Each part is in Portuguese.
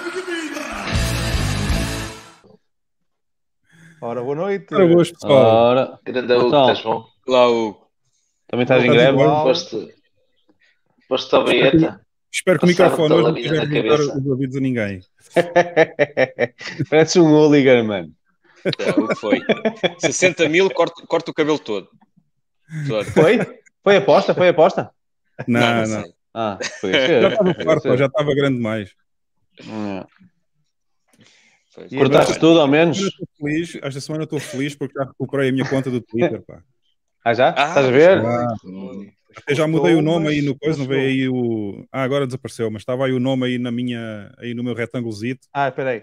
de Ora, boa noite. Ora, boas pessoal. Ora, grande Hugo, então. estás bom? Olá, Hugo. Também estás em greve? Posto a vinheta. Espero que o microfone hoje não esteja a ligar os ouvidos a ninguém. Parece um hooligan, mano. É, que foi. 60 mil, corta o cabelo todo. todo. Foi? Foi aposta? Foi aposta? Não, não. não. não. Ah, foi. Já estava farto, já estava grande mais. É. Cortaste tudo, ao menos? Feliz, esta semana estou feliz porque já recuperei a minha conta do Twitter. Pá. Ah, já? Ah, Estás a ver? até já mudei o nome aí no coisa, não veio aí o. Ah, agora desapareceu, mas estava aí o nome aí na minha aí no meu retângulozito. Ah, peraí.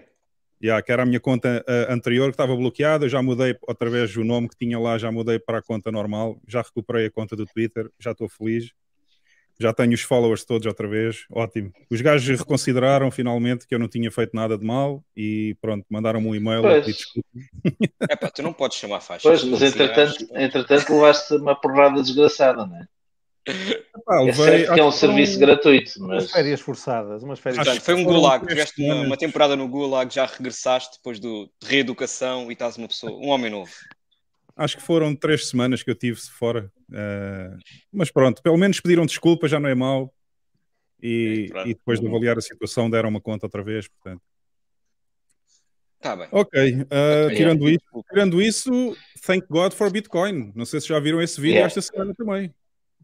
Yeah, que era a minha conta uh, anterior que estava bloqueada, eu já mudei através do nome que tinha lá, já mudei para a conta normal, já recuperei a conta do Twitter, já estou feliz já tenho os followers todos outra vez, ótimo. Os gajos uhum. reconsideraram finalmente que eu não tinha feito nada de mal e pronto, mandaram-me um e-mail pois. desculpa. É pá, tu não podes chamar faixa. Pois, mas entretanto, entretanto levaste uma porrada desgraçada, não é? Epá, é certo que é um serviço um... gratuito, mas... Umas férias forçadas, umas férias Acho que foi um gulag, tiveste uma, uma temporada no gulag, já regressaste depois do de reeducação e estás uma pessoa, um homem novo acho que foram três semanas que eu tive fora. Uh, mas pronto, pelo menos pediram desculpa, já não é mau. E, é, e depois de uhum. avaliar a situação, deram uma conta outra vez, portanto. Tá bem. Ok, uh, tirando, isso, tirando isso, thank God for Bitcoin. Não sei se já viram esse vídeo yeah. esta semana também.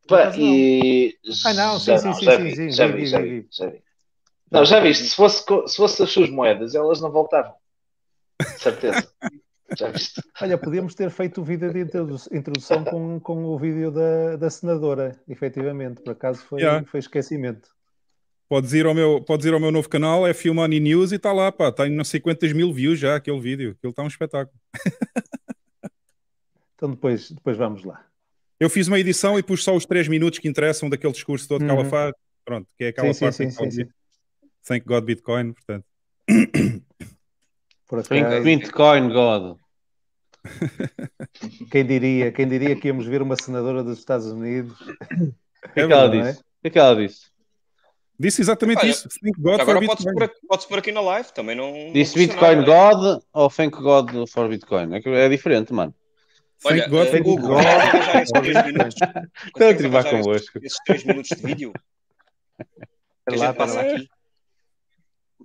Pá, e... Ah, não, sim, sim, sim, já vi, já vi. Não, já viste, se fosse, se fosse as suas moedas, elas não voltavam. Certeza. Olha, podíamos ter feito o vídeo de introdução com, com o vídeo da, da senadora, efetivamente. Por acaso foi, yeah. foi esquecimento. Podes ir, ao meu, podes ir ao meu novo canal, é Filmani News, e está lá, pá. Tem tá 50 mil views já aquele vídeo. Aquilo está um espetáculo. então depois, depois vamos lá. Eu fiz uma edição e pus só os três minutos que interessam daquele discurso todo uhum. que ela uhum. faz. Pronto, que é aquela sim, parte sim, sim, sim, Thank God Bitcoin, portanto. Por acaso... Bitcoin God. Quem diria, quem diria que íamos ver uma senadora dos Estados Unidos? O que é que ela é? disse? O que é que ela disse? Disse exatamente isso. agora podes pôr, pôr aqui na live, também não. Disse Bitcoin God ou Thank God for Bitcoin? É, é diferente, mano. thank God, thank eh, Google, Estou a trivar convosco. Esses 3 minutos de vídeo.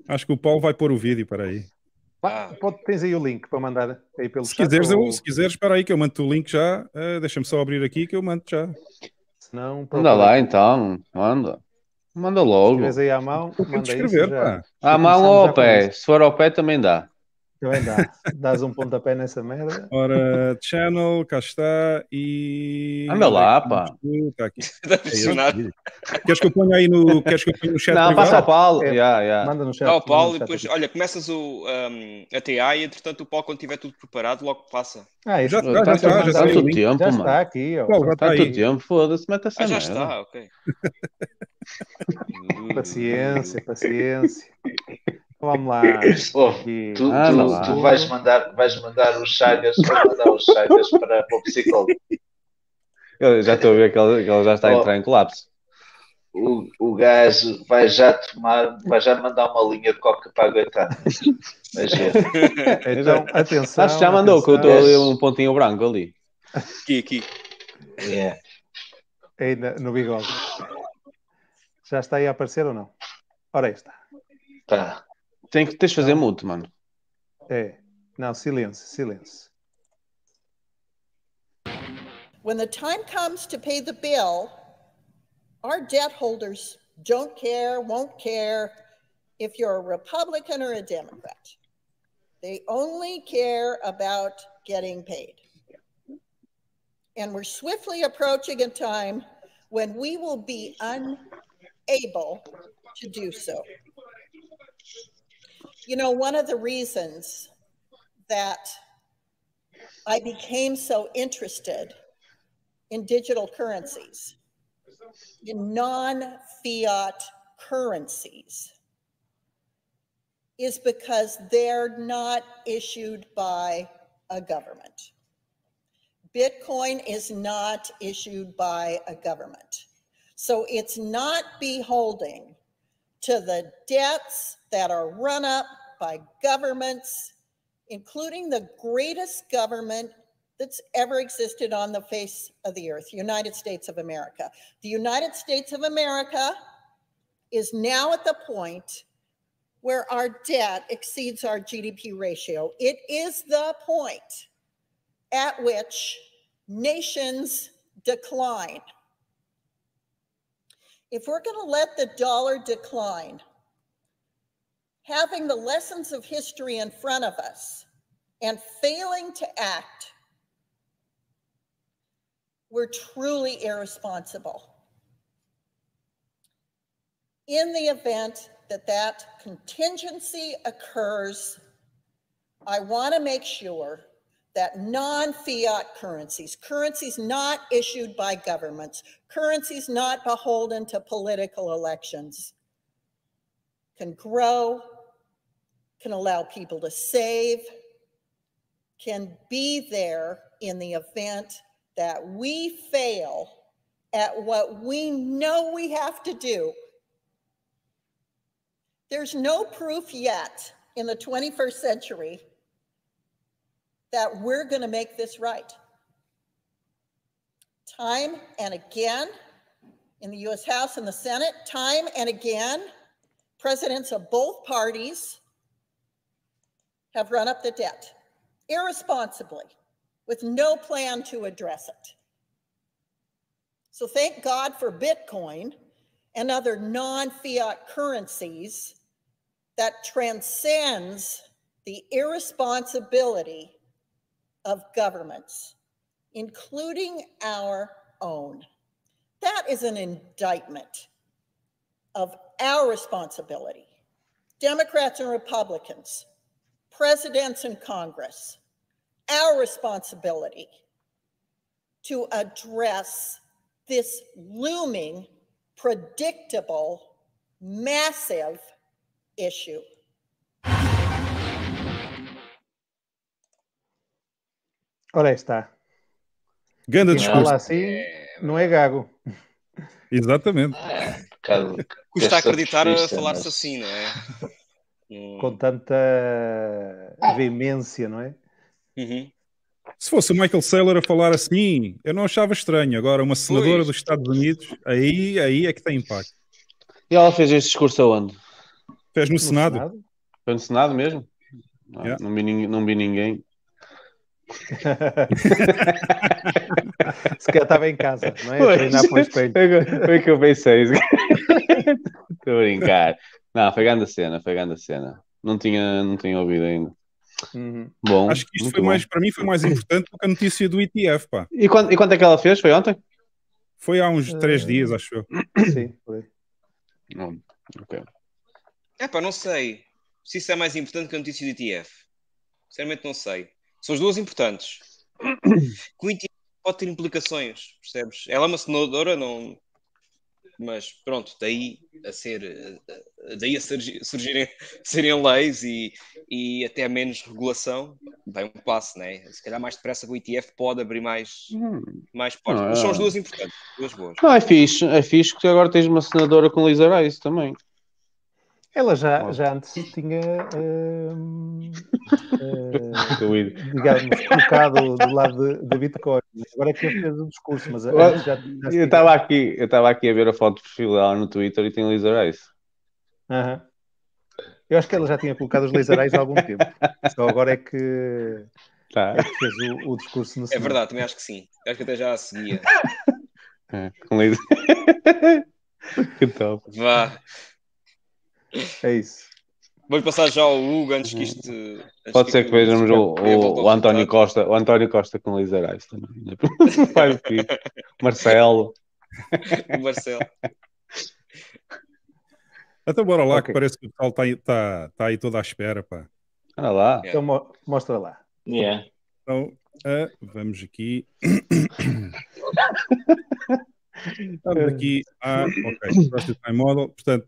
Acho que o Paulo vai pôr o vídeo para aí pode, tens aí o link para mandar aí pelo se chat, Quiseres, ou... se quiseres, espera aí que eu mando o link já. Uh, Deixa-me só abrir aqui que eu mando já. Se não, Manda lá então, manda. Manda logo. Se aí à mão, manda escrever, já. À mão ou ao pé? Se for ao pé também dá. Também então dá. Dás um pontapé nessa merda. Ora, channel, cá está e. Anda lá, pá. Está aqui. Está é queres que eu ponha aí no, queres que eu ponha no chat? Não, privado? passa ao Paulo. É, yeah, yeah. Manda no chat. Não, Paulo, e depois, olha, começas o, um, a TA e entretanto o Paulo, quando tiver tudo preparado, logo passa. Ah, isso já está, já está. Já está tanto tempo, já está aqui. Ó. Paulo, já está aí. tempo, foda-se, mete essa ah, já está, ok. paciência, paciência. Vamos lá. Oh, tu, tu, lá. tu, vais mandar, vais mandar os Chagas, mandar os Chagas para, para o psicólogo. Eu já estou a ver que ele, que ele já está a entrar em colapso. O, o gajo vai já tomar, vai já mandar uma linha de coca para aguentar. É. Então, atenção. Acho que já mandou, atenção. que eu estou ali um pontinho branco ali. Aqui, aqui. Yeah. Aí no bigode. Já está aí a aparecer ou não? Ora aí está. Tá. Tem que tens de fazer mute, mano. É. Não, silêncio, silêncio. When the time comes to pay the bill, our debt holders don't care, won't care if you're a Republican or a Democrat. They only care about getting paid. And we're swiftly approaching a time when we will be unable to do so. You know, one of the reasons that I became so interested in digital currencies, in non fiat currencies, is because they're not issued by a government. Bitcoin is not issued by a government. So it's not beholding to the debts that are run up by governments, including the greatest government that's ever existed on the face of the earth, United States of America. The United States of America is now at the point where our debt exceeds our GDP ratio. It is the point at which nations decline. If we're going to let the dollar decline, having the lessons of history in front of us and failing to act, we're truly irresponsible. In the event that that contingency occurs, I want to make sure that non-fiat currencies, currencies not issued by governments, currencies not beholden to political elections, can grow, can allow people to save, can be there in the event that we fail at what we know we have to do. There's no proof yet in the 21st century that we're going to make this right. Time and again in the US House and the Senate, time and again, presidents of both parties have run up the debt irresponsibly with no plan to address it. So thank God for Bitcoin and other non fiat currencies that transcends the irresponsibility of governments, including our own. That is an indictment of our responsibility. Democrats and Republicans, presidents and Congress, our responsibility to address this looming, predictable, massive issue. Ora aí está. Ganda discurso. Fala assim, não é gago. Exatamente. Ah, Custa acreditar a é falar-se mas... assim, não é? Com hum. tanta veemência, não é? Uhum. Se fosse o Michael Saylor a falar assim, eu não achava estranho. Agora, uma senadora pois. dos Estados Unidos, aí, aí é que tem impacto. E ela fez este discurso aonde? Fez no, no Senado. Senado. Foi no Senado mesmo? Não, não, vi, não vi ninguém. Se calhar estava em casa, não é? Pois, treinar para o espelho. Foi o que eu pensei. Estou a brincar. Não, foi grande a cena, foi grande a cena. Não tinha, não tinha ouvido ainda. Uhum. Bom, Acho que isto foi bom. mais, para mim, foi mais importante do que a notícia do ETF. Pá. E, quanto, e quando é que ela fez? Foi ontem? Foi há uns 3 uh... Eh, dias, acho eu. Sim, foi. Não, É pá, não sei se isso é mais importante que a notícia do ETF. Sinceramente, não sei. São as duas importantes. Quintin pode ter implicações, percebes? Ela é uma senadora, não. Mas pronto, daí a ser daí a surgirem, serem leis e, e até menos regulação, bem um passo, né? Se calhar mais depressa o ETF pode abrir mais, hum. mais portas. Ah, Mas são as duas importantes, duas boas. Não, ah, é fixe, é fixe que agora tens uma senadora com Lisa Reis também. Ela já, já antes tinha, uh, digamos, colocado do lado da Bitcoin. Agora é que eu fez o discurso, mas eu, já, já eu estava aqui, eu estava aqui a ver a foto de perfil dela no Twitter e tem laser eyes. Eu acho que ela já tinha colocado os laser eyes há algum tempo. Só agora é que, tá. é que fez o, o discurso no É verdade, também acho que sim. Acho que até já a seguia. É, com laser. que top. Vá. É isso. Vou passar já ao Hugo antes que uhum. isto. Pode ser que, que vejamos o, o, o António Costa, o António Costa com Liz Arais também. Né? Marcelo. O Marcelo. Então bora lá, okay. que parece que o pessoal está tá, tá aí toda à espera, pá. Olha ah, lá. Yeah. É. Então mo mostra lá. Yeah. Então, uh, vamos aqui. Estamos aqui a. Ah, ok, Time Model. Portanto,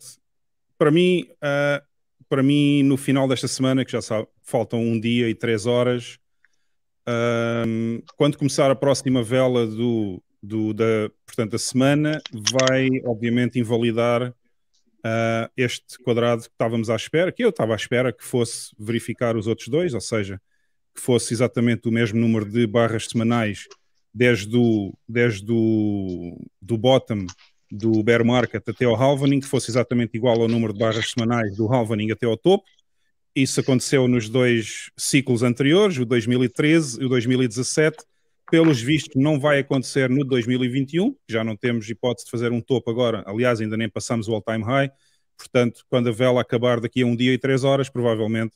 para mim, uh, para mim, no final desta semana, que já sabe, faltam um dia e três horas, uh, quando começar a próxima vela do, do, da, portanto, da semana, vai obviamente invalidar uh, este quadrado que estávamos à espera, que eu estava à espera que fosse verificar os outros dois, ou seja, que fosse exatamente o mesmo número de barras semanais desde o, desde o do bottom do bear market até ao halvening, que fosse exatamente igual ao número de barras semanais do halvening até ao topo. Isso aconteceu nos dois ciclos anteriores, o 2013 e o 2017. Pelos vistos, não vai acontecer no 2021, já não temos hipótese de fazer um topo agora. Aliás, ainda nem passamos o all-time high. Portanto, quando a vela acabar daqui a um dia e três horas, provavelmente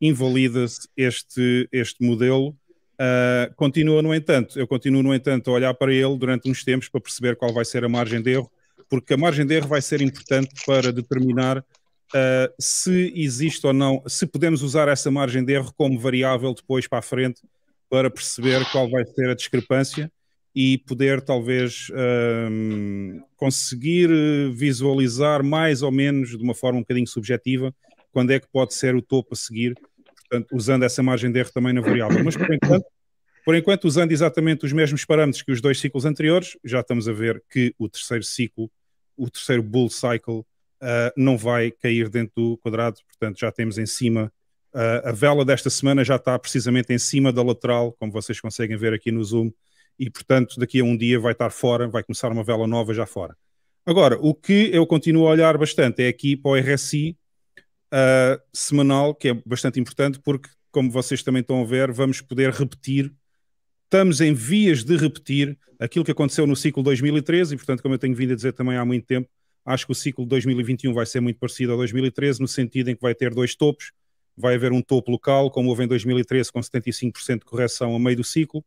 invalida-se este, este modelo. Uh, continua, no entanto, eu continuo, no entanto, a olhar para ele durante uns tempos para perceber qual vai ser a margem de erro porque a margem de erro vai ser importante para determinar uh, se existe ou não, se podemos usar essa margem de erro como variável depois para a frente para perceber qual vai ser a discrepância e poder talvez um, ehm, conseguir eh, visualizar mais ou menos de uma forma um bocadinho subjetiva quando é que pode ser o topo a seguir, portanto, usando essa margem de erro também na variável. Mas por enquanto, por enquanto usando exatamente os mesmos parâmetros que os dois ciclos anteriores, já estamos a ver que o terceiro ciclo o terceiro bull cycle uh, não vai cair dentro do quadrado, portanto já temos em cima uh, a vela desta semana já está precisamente em cima da lateral, como vocês conseguem ver aqui no zoom, e portanto daqui a um dia vai estar fora, vai começar uma vela nova já fora. Agora, o que eu continuo a olhar bastante é aqui para o RSI uh, ah, semanal, que é bastante importante porque, como vocês também estão a ver, vamos poder repetir estamos em vias de repetir aquilo que aconteceu no ciclo 2013 e, portanto, como eu tenho vindo a dizer também há muito tempo, acho que o ciclo de 2021 vai ser muito parecido ao 2013 no sentido em que vai ter dois topos, vai haver um topo local, como houve em 2013 com 75% de correção a meio do ciclo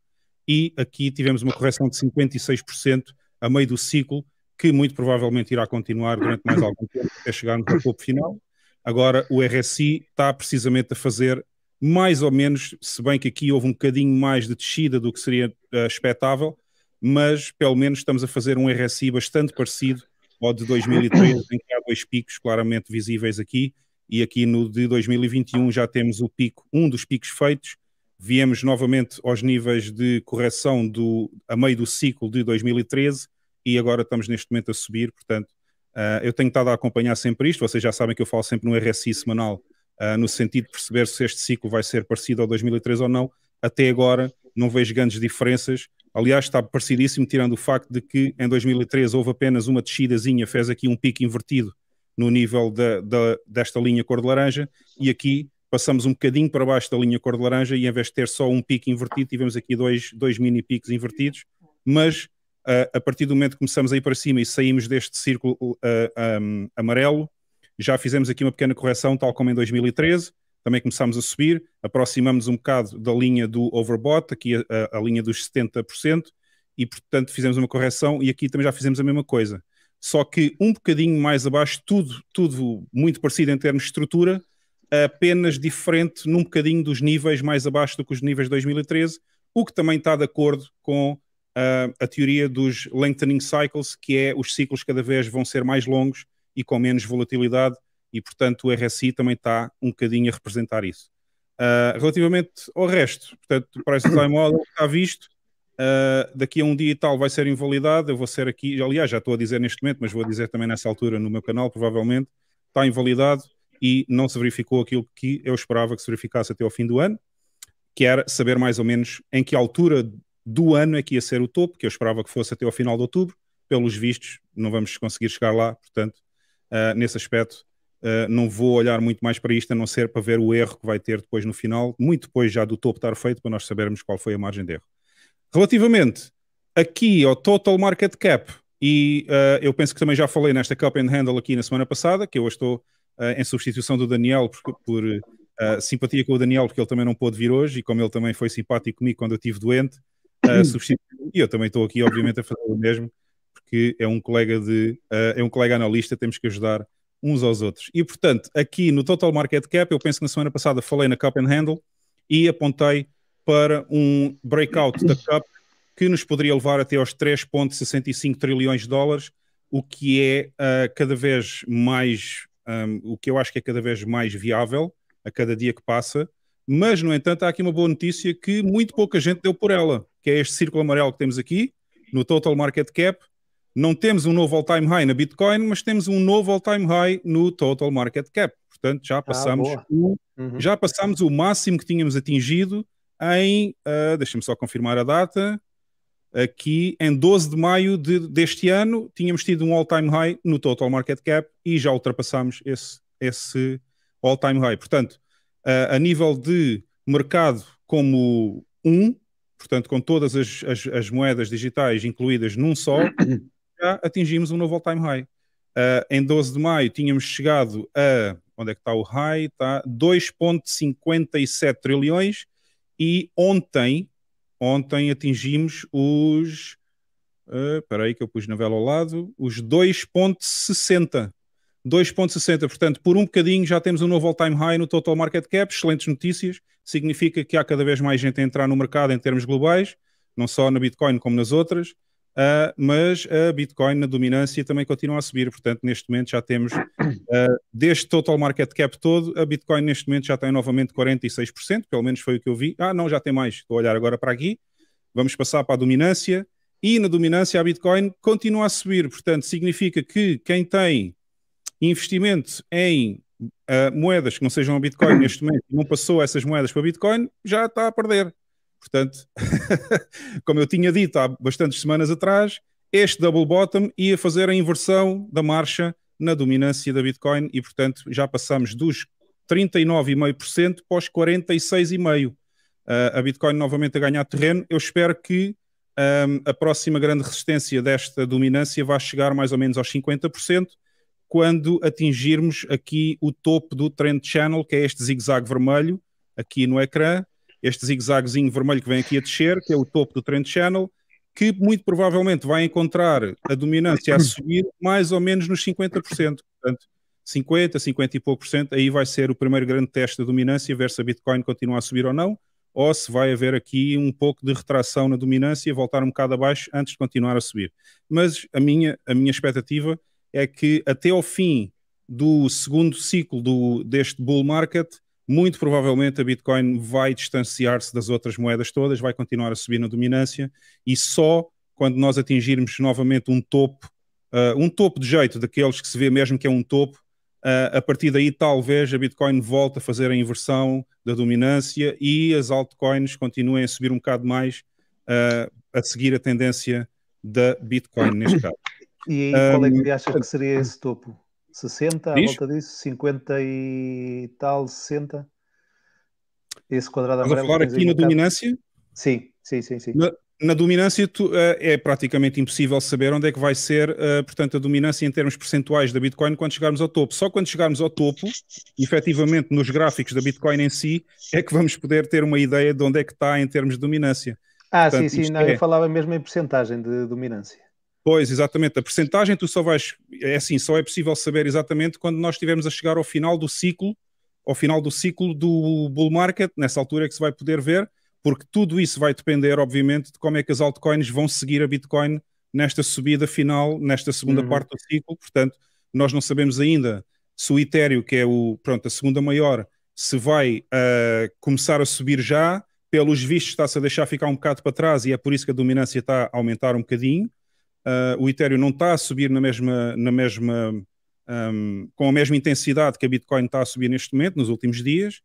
e aqui tivemos uma correção de 56% a meio do ciclo que muito provavelmente irá continuar durante mais algum tempo até chegarmos ao topo final. Agora, o RSI está precisamente a fazer mais ou menos, se bem que aqui houve um bocadinho mais de descida do que seria uh, expectável, mas pelo menos estamos a fazer um RSI bastante parecido ao de 2013, em que há dois picos claramente visíveis aqui, e aqui no de 2021 já temos o pico, um dos picos feitos, viemos novamente aos níveis de correção do, a meio do ciclo de 2013 e agora estamos neste momento a subir, portanto, uh, eu tenho estado a acompanhar sempre isto, vocês já sabem que eu falo sempre no RSI semanal uh, no sentido de perceber se este ciclo vai ser parecido ao 2003 ou não. Até agora não vejo grandes diferenças. Aliás, está parecidíssimo, tirando o facto de que em 2003 houve apenas uma descidazinha, fez aqui um pico invertido no nível da, desta linha cor de laranja, e aqui passamos um bocadinho para baixo da linha cor de laranja e em vez de ter só um pico invertido, tivemos aqui dois, dois mini picos invertidos, mas uh, a partir do momento que começamos a ir para cima e saímos deste círculo uh, ah, um, amarelo, já fizemos aqui uma pequena correção, tal como em 2013, também começámos a subir, aproximamos um bocado da linha do overbought, aqui a, a, a linha dos 70%, e portanto fizemos uma correção e aqui também já fizemos a mesma coisa. Só que um bocadinho mais abaixo, tudo, tudo muito parecido em termos de estrutura, apenas diferente num bocadinho dos níveis mais abaixo do que os níveis de 2013, o que também está de acordo com ah, a teoria dos lengthening cycles, que é os ciclos cada vez vão ser mais longos e com menos volatilidade, e portanto o RSI também está um bocadinho a representar isso. Uh, relativamente ao resto, portanto, para este telemóvel está visto, uh, daqui a um dia e tal vai ser invalidado, eu vou ser aqui, aliás, já estou a dizer neste momento, mas vou dizer também nessa altura no meu canal, provavelmente, está invalidado e não se verificou aquilo que eu esperava que se verificasse até ao fim do ano, que era saber mais ou menos em que altura do ano é que ia ser o topo, que eu esperava que fosse até ao final de outubro, pelos vistos não vamos conseguir chegar lá, portanto uh, nesse aspecto. Uh, não vou olhar muito mais para isto, a não ser para ver o erro que vai ter depois no final, muito depois já do topo estar feito, para nós sabermos qual foi a margem de erro. Relativamente aqui ao total market cap, e uh, eu penso que também já falei nesta Cup and Handle aqui na semana passada, que eu estou em substituição do Daniel por, por simpatia com o Daniel, porque ele também não pôde vir hoje, e como ele também foi simpático comigo quando eu estive doente, uh, e eu também estou aqui, obviamente, a fazer o mesmo que é um colega de uh, é um colega analista, temos que ajudar uns aos outros. E portanto, aqui no Total Market Cap, eu penso que na semana passada falei na Cup and Handle e apontei para um breakout da Cup que nos poderia levar até aos 3,65 trilhões de dólares, o que é uh, cada vez mais, um, ehm, o que eu acho que é cada vez mais viável a cada dia que passa. Mas, no entanto, há aqui uma boa notícia que muito pouca gente deu por ela, que é este círculo amarelo que temos aqui, no Total Market Cap, não temos um novo all-time high na Bitcoin, mas temos um novo all-time high no total market cap. Portanto, já ah, passamos, ah, o, uhum. já passamos o máximo que tínhamos atingido em, uh, deixa-me só confirmar a data, aqui em 12 de maio de, deste ano tínhamos tido um all-time high no total market cap e já ultrapassámos esse, esse all-time high. Portanto, uh, a nível de mercado como um, portanto, com todas as, as, as moedas digitais incluídas num só, já atingimos um novo all-time high. Uh, em 12 de maio tínhamos chegado a, onde é que está o high? Está 2.57 trilhões e ontem, ontem atingimos os, ah, espera uh, aí que eu pus na vela ao lado, os 2.60 2.60, portanto, por um bocadinho já temos um novo all-time high no total market cap, excelentes notícias, significa que há cada vez mais gente a entrar no mercado em termos globais, não só na Bitcoin como nas outras, Uh, mas a Bitcoin na dominância também continua a subir, portanto, neste momento já temos, uh, ah, deste total market cap todo, a Bitcoin neste momento já tem novamente 46%, pelo menos foi o que eu vi. Ah, não, já tem mais, estou a olhar agora para aqui, vamos passar para a dominância, e na dominância a Bitcoin continua a subir, portanto, significa que quem tem investimento em uh, moedas que não sejam a Bitcoin neste momento, não passou essas moedas para Bitcoin, já está a perder. Portanto, como eu tinha dito há bastantes semanas atrás, este double bottom ia fazer a inversão da marcha na dominância da Bitcoin e, portanto, já passamos dos 39,5% para os 46,5%. Uh, ah, a Bitcoin novamente a ganhar terreno. Eu espero que um, a próxima grande resistência desta dominância vá chegar mais ou menos aos 50%, quando atingirmos aqui o topo do trend channel, que é este zigue-zague vermelho, aqui no ecrã, este zigue vermelho que vem aqui a descer, que é o topo do Trend Channel, que muito provavelmente vai encontrar a dominância a subir mais ou menos nos 50%. Portanto, 50, 50 e pouco por cento, aí vai ser o primeiro grande teste da dominância, ver se a Bitcoin continua a subir ou não, ou se vai haver aqui um pouco de retração na dominância, voltar um bocado abaixo antes de continuar a subir. Mas a minha, a minha expectativa é que até ao fim do segundo ciclo do, deste bull market, muito provavelmente a Bitcoin vai distanciar-se das outras moedas todas, vai continuar a subir na dominância e só quando nós atingirmos novamente um topo, uh, um topo de jeito, daqueles que se vê mesmo que é um topo, uh, a partir daí talvez a Bitcoin volte a fazer a inversão da dominância e as altcoins continuem a subir um bocado mais uh, a seguir a tendência da Bitcoin neste caso. E aí, qual é que achas que seria esse topo? 60, Diz? à volta disso, 50 e tal, 60. Esse quadrado Estás amarelo. a falar aqui na dominância? Sim, sim, sim. sim. Na, na dominância tu, uh, é praticamente impossível saber onde é que vai ser, uh, portanto, a dominância em termos percentuais da Bitcoin quando chegarmos ao topo. Só quando chegarmos ao topo, efetivamente nos gráficos da Bitcoin em si, é que vamos poder ter uma ideia de onde é que está em termos de dominância. Ah, portanto, sim, sim, não, é... eu falava mesmo em percentagem de dominância. Pois, exatamente. A percentagem tu só vais. É assim, só é possível saber exatamente quando nós estivermos a chegar ao final do ciclo, ao final do ciclo do bull market, nessa altura é que se vai poder ver, porque tudo isso vai depender, obviamente, de como é que as altcoins vão seguir a Bitcoin nesta subida final, nesta segunda uhum. parte do ciclo. Portanto, nós não sabemos ainda se o Ethereum, que é o, pronto, a segunda maior, se vai uh, começar a subir já. Pelos vistos, está-se a deixar ficar um bocado para trás e é por isso que a dominância está a aumentar um bocadinho uh, o Ethereum não está a subir na mesma, na mesma um, com a mesma intensidade que a Bitcoin está a subir neste momento, nos últimos dias,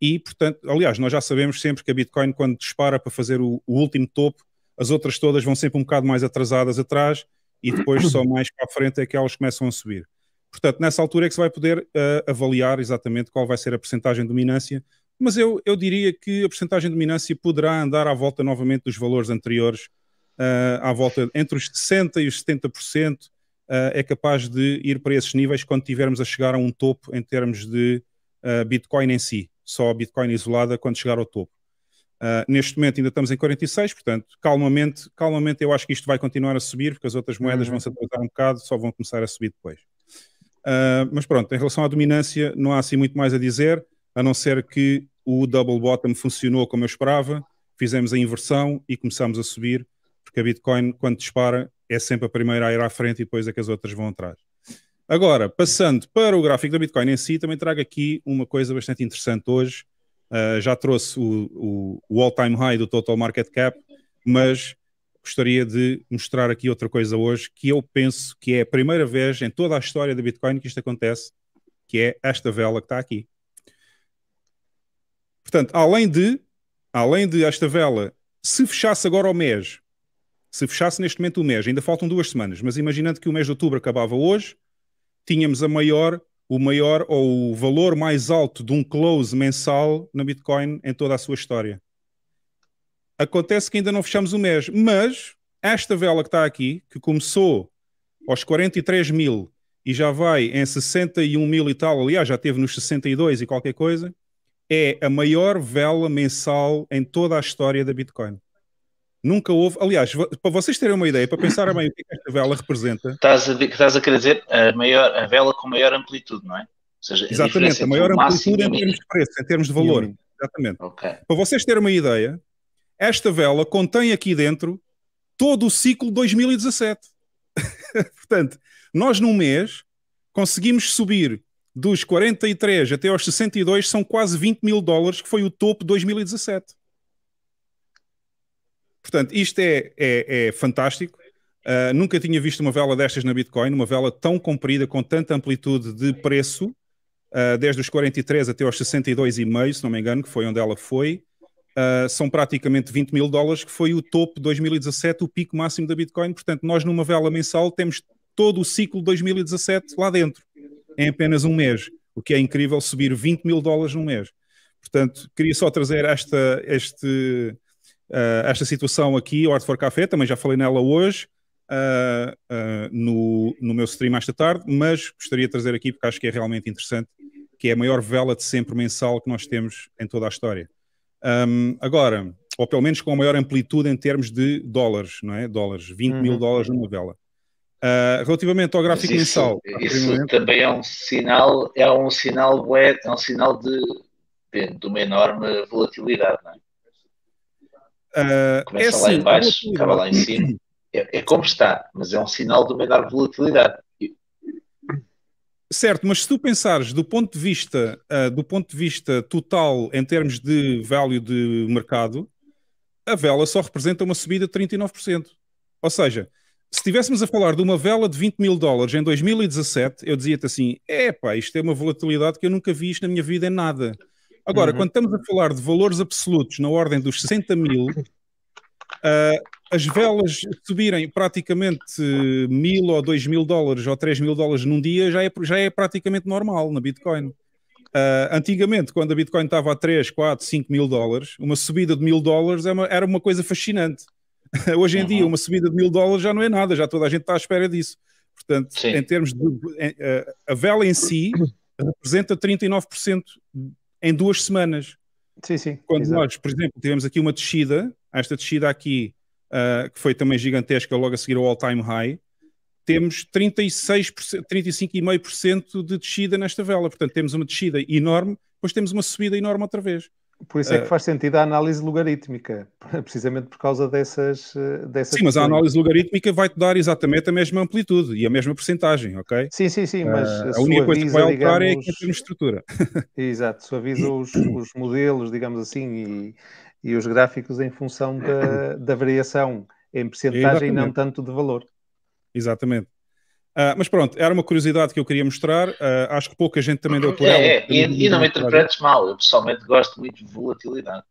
e portanto, aliás, nós já sabemos sempre que a Bitcoin, quando dispara para fazer o, o último topo, as outras todas vão sempre um bocado mais atrasadas atrás e depois só mais para a frente é que elas começam a subir. Portanto, nessa altura é que se vai poder uh, avaliar exatamente qual vai ser a percentagem de dominância, mas eu, eu diria que a percentagem de dominância poderá andar à volta novamente dos valores anteriores uh, à volta entre os 60% e os 70%, uh, eh, é capaz de ir para esses níveis quando tivermos a chegar a um topo em termos de uh, Bitcoin em si, só a Bitcoin isolada quando chegar ao topo. neste momento ainda estamos em 46, portanto, calmamente, calmamente eu acho que isto vai continuar a subir, porque as outras moedas uhum. vão se uhum. atrasar um bocado, só vão começar a subir depois. mas pronto, em relação à dominância, não há assim muito mais a dizer, a não ser que o double bottom funcionou como eu esperava, fizemos a inversão e começamos a subir porque a Bitcoin, quando dispara, é sempre a primeira a ir à frente e depois é que as outras vão atrás. Agora, passando para o gráfico da Bitcoin em si, também trago aqui uma coisa bastante interessante hoje. Uh, já trouxe o, o, o all-time high do total market cap, mas gostaria de mostrar aqui outra coisa hoje que eu penso que é a primeira vez em toda a história da Bitcoin que isto acontece, que é esta vela que está aqui. Portanto, além de, além de esta vela, se fechasse agora o mês, se fechasse neste momento o mês, ainda faltam duas semanas, mas imaginando que o mês de outubro acabava hoje, tínhamos a maior, o maior ou o valor mais alto de um close mensal na Bitcoin em toda a sua história. Acontece que ainda não fechamos o mês, mas esta vela que está aqui, que começou aos 43 mil e já vai em 61 mil e tal, aliás, já teve nos 62 e qualquer coisa, é a maior vela mensal em toda a história da Bitcoin. Nunca houve. Aliás, para vocês terem uma ideia, para pensar bem o que é esta vela representa. Estás a, estás a querer dizer a, maior, a vela com maior amplitude, não é? Ou seja, a Exatamente, a maior amplitude em termos de preço, em termos de valor. Exatamente. Okay. Para vocês terem uma ideia, esta vela contém aqui dentro todo o ciclo 2017. Portanto, nós num mês conseguimos subir dos 43 até aos 62, são quase 20 mil dólares, que foi o topo de 2017. Portanto, isto é, é, é fantástico. Uh, nunca tinha visto uma vela destas na Bitcoin, uma vela tão comprida, com tanta amplitude de preço, uh, desde os 43 até aos 62,5, se não me engano, que foi onde ela foi. Uh, são praticamente 20 mil dólares, que foi o topo de 2017, o pico máximo da Bitcoin. Portanto, nós numa vela mensal temos todo o ciclo de 2017 lá dentro, em apenas um mês, o que é incrível subir 20 mil dólares num mês. Portanto, queria só trazer esta, este, Uh, esta situação aqui, Art for Café, também já falei nela hoje, uh, uh, no, no meu stream esta tarde, mas gostaria de trazer aqui porque acho que é realmente interessante, que é a maior vela de sempre mensal que nós temos em toda a história. Um, agora, ou pelo menos com a maior amplitude em termos de dólares, não é? Dólares, 20 uhum. mil dólares numa vela. relativamente ao gráfico isso, mensal. Isso também é um sinal, é um sinal, é um sinal de, de uma enorme volatilidade, não é? Uh, Começa é lá assim, embaixo, é acaba lá em cima. É, é, como está, mas é um sinal de uma enorme volatilidade. Certo, mas se tu pensares do ponto de vista, uh, do ponto de vista total em termos de value de mercado, a vela só representa uma subida de 39%. Ou seja, se estivéssemos a falar de uma vela de 20 mil dólares em 2017, eu dizia-te assim: é pá, isto é uma volatilidade que eu nunca vi isto na minha vida, é nada. Agora, uhum. quando estamos a falar de valores absolutos na ordem dos 60 mil, uh, as velas subirem praticamente mil ou dois mil dólares ou três mil dólares num dia já é, já é praticamente normal na Bitcoin. Uh, antigamente, quando a Bitcoin estava a 3, 4, 5 mil dólares, uma subida de mil dólares é era uma coisa fascinante. Hoje em uhum. dia, uma subida de mil dólares já não é nada, já toda a gente está à espera disso. Portanto, Sim. em termos de. Em, ah, a vela em si representa 39% em duas semanas. Sim, sim. Quando exato. nós, por exemplo, tivemos aqui uma descida, esta descida aqui, uh, que foi também gigantesca logo a seguir ao all-time high, temos 36%, 35,5% de descida nesta vela. Portanto, temos uma descida enorme, depois temos uma subida enorme outra vez. Por isso é que eh, faz sentido a análise logarítmica, precisamente por causa dessas. Eh, dessas sim, mas a análise logarítmica vai-te dar exatamente a mesma amplitude e a mesma porcentagem, ok? Sim, sim, sim, mas uh, a, única coisa que vai alterar é digamos, é que estrutura. Exato, suaviza os, os modelos, digamos assim, e, e os gráficos em função da, da variação em porcentagem e não tanto de valor. Exatamente. Uh, mas pronto, era uma curiosidade que eu queria mostrar. Uh, acho que pouca gente também deu por é, ela. É, é. E, e, não me interpretes mal, eu pessoalmente gosto muito de volatilidade.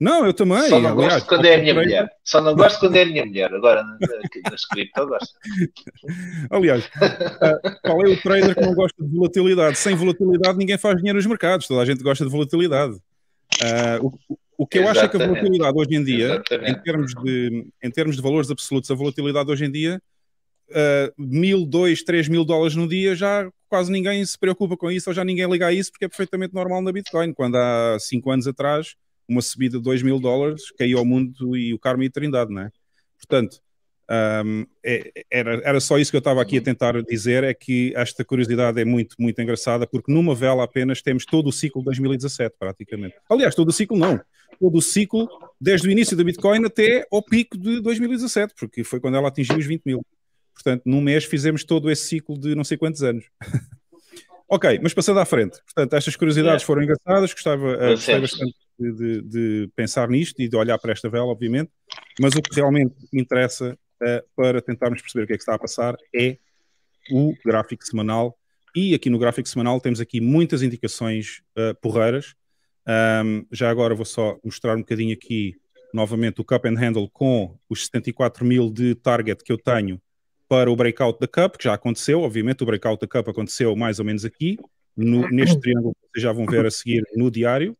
Não, eu também. Só não aliás, gosto quando é a minha mulher. Só não gosto quando é a minha mulher. Agora, na cripto, eu gosto. Aliás, ah, qual é o trader que não gosta de volatilidade? Sem volatilidade, ninguém faz dinheiro nos mercados. Toda a gente gosta de volatilidade. Uh, o, o, que eu Exatamente. acho é que a volatilidade hoje em dia, em termos, de, em termos de valores absolutos, a volatilidade hoje em dia uh, mil, dois, três mil dólares no dia, já quase ninguém se preocupa com isso ou já ninguém liga a isso porque é perfeitamente normal na Bitcoin. Quando há cinco anos atrás, uma subida de dois mil dólares caiu ao mundo e o Carmo e a Trindade, não é? Portanto, um, é, era, era só isso que eu estava aqui a tentar dizer, é que esta curiosidade é muito, muito engraçada, porque numa vela apenas temos todo o ciclo de 2017, praticamente. Aliás, todo o ciclo não. Todo o ciclo, desde o início da Bitcoin até ao pico de 2017, porque foi quando ela atingiu os 20 mil. Portanto, num mês fizemos todo esse ciclo de não sei quantos anos. ok, mas passando à frente. Portanto, estas curiosidades foram engraçadas, gostava, eh, bastante de, de, de, pensar nisto e de olhar para esta vela, obviamente. Mas o que realmente interessa uh, para tentarmos perceber o que é que está a passar é o gráfico semanal. E aqui no gráfico semanal temos aqui muitas indicações uh, porreiras. Um, já agora vou só mostrar um bocadinho aqui novamente o Cup and Handle com os 74 mil de target que eu tenho para o breakout da Cup, que já aconteceu, obviamente o breakout da Cup aconteceu mais ou menos aqui, no, neste triângulo que vocês já vão ver a seguir no diário.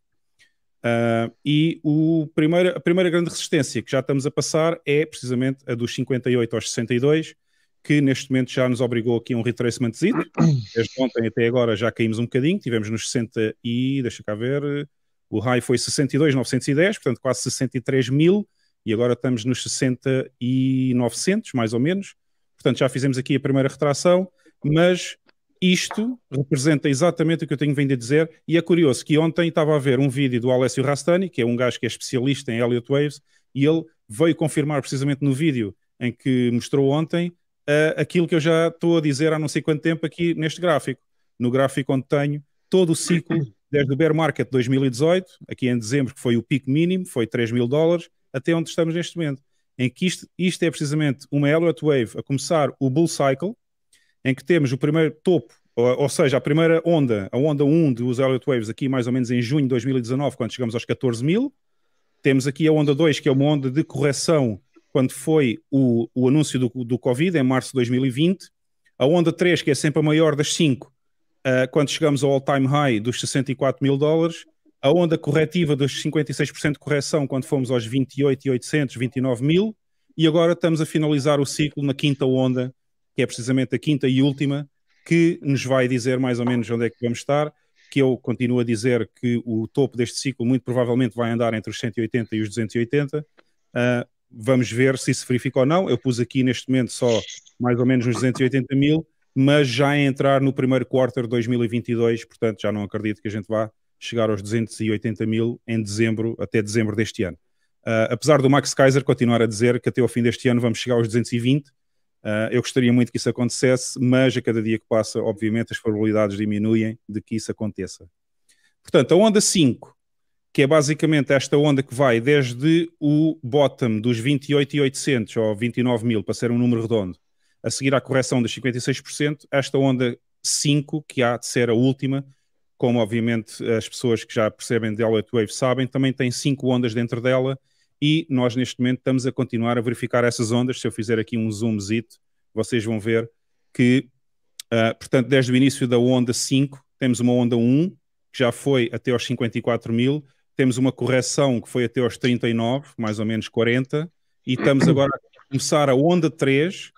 Uh, e o primeiro, a primeira grande resistência que já estamos a passar é precisamente a dos 58 aos 62, que neste momento já nos obrigou aqui a um retracement. Desde ontem até agora já caímos um bocadinho, tivemos nos 60 e, deixa cá ver, o high foi 62,910, portanto quase 63 mil, e agora estamos nos 60 e 900, mais ou menos. Portanto, já fizemos aqui a primeira retração, mas isto representa exatamente o que eu tenho vindo a dizer, e é curioso que ontem estava a ver um vídeo do Alessio Rastani, que é um gajo que é especialista em Elliott Waves, e ele veio confirmar precisamente no vídeo em que mostrou ontem uh, aquilo que eu já estou a dizer há não sei quanto tempo aqui neste gráfico. No gráfico onde tenho todo o ciclo desde o bear market 2018, aqui em dezembro, que foi o pico mínimo, foi 3 mil dólares, até onde estamos neste momento em que isto, isto é precisamente uma Elliott Wave a começar o Bull Cycle, em que temos o primeiro topo, ou, ou seja, a primeira onda, a onda 1 dos Elliott Waves aqui mais ou menos em junho de 2019, quando chegamos aos 14 mil. Temos aqui a onda 2, que é uma onda de correção, quando foi o, o anúncio do, do Covid, em março de 2020. A onda 3, que é sempre a maior das 5, uh, ah, quando chegamos ao all-time high dos 64 mil dólares a onda corretiva dos 56% de correção quando fomos aos 28.800, 29 mil, e agora estamos a finalizar o ciclo na quinta onda, que é precisamente a quinta e última, que nos vai dizer mais ou menos onde é que vamos estar, que eu continuo a dizer que o topo deste ciclo muito provavelmente vai andar entre os 180 e os 280, uh, ah, vamos ver se isso verifica ou não, eu pus aqui neste momento só mais ou menos uns 280 mil, mas já a entrar no primeiro quarto de 2022, portanto já não acredito que a gente vá chegar aos 280 mil em dezembro, até dezembro deste ano. Uh, apesar do Max Kaiser continuar a dizer que até ao fim deste ano vamos chegar aos 220, uh, ah, eu gostaria muito que isso acontecesse, mas a cada dia que passa, obviamente, as probabilidades diminuem de que isso aconteça. Portanto, a onda 5, que é basicamente esta onda que vai desde o bottom dos 28,800 ou 29 mil, para ser um número redondo, a seguir à correção dos 56%, esta onda 5, que há de ser a última, como obviamente as pessoas que já percebem de Elliott Wave sabem, também tem cinco ondas dentro dela e nós neste momento estamos a continuar a verificar essas ondas. Se eu fizer aqui um zoomzito, vocês vão ver que, uh, portanto, desde o início da onda 5, temos uma onda 1, que já foi até aos 54 mil, temos uma correção que foi até aos 39, mais ou menos 40, e estamos agora a começar a onda 3,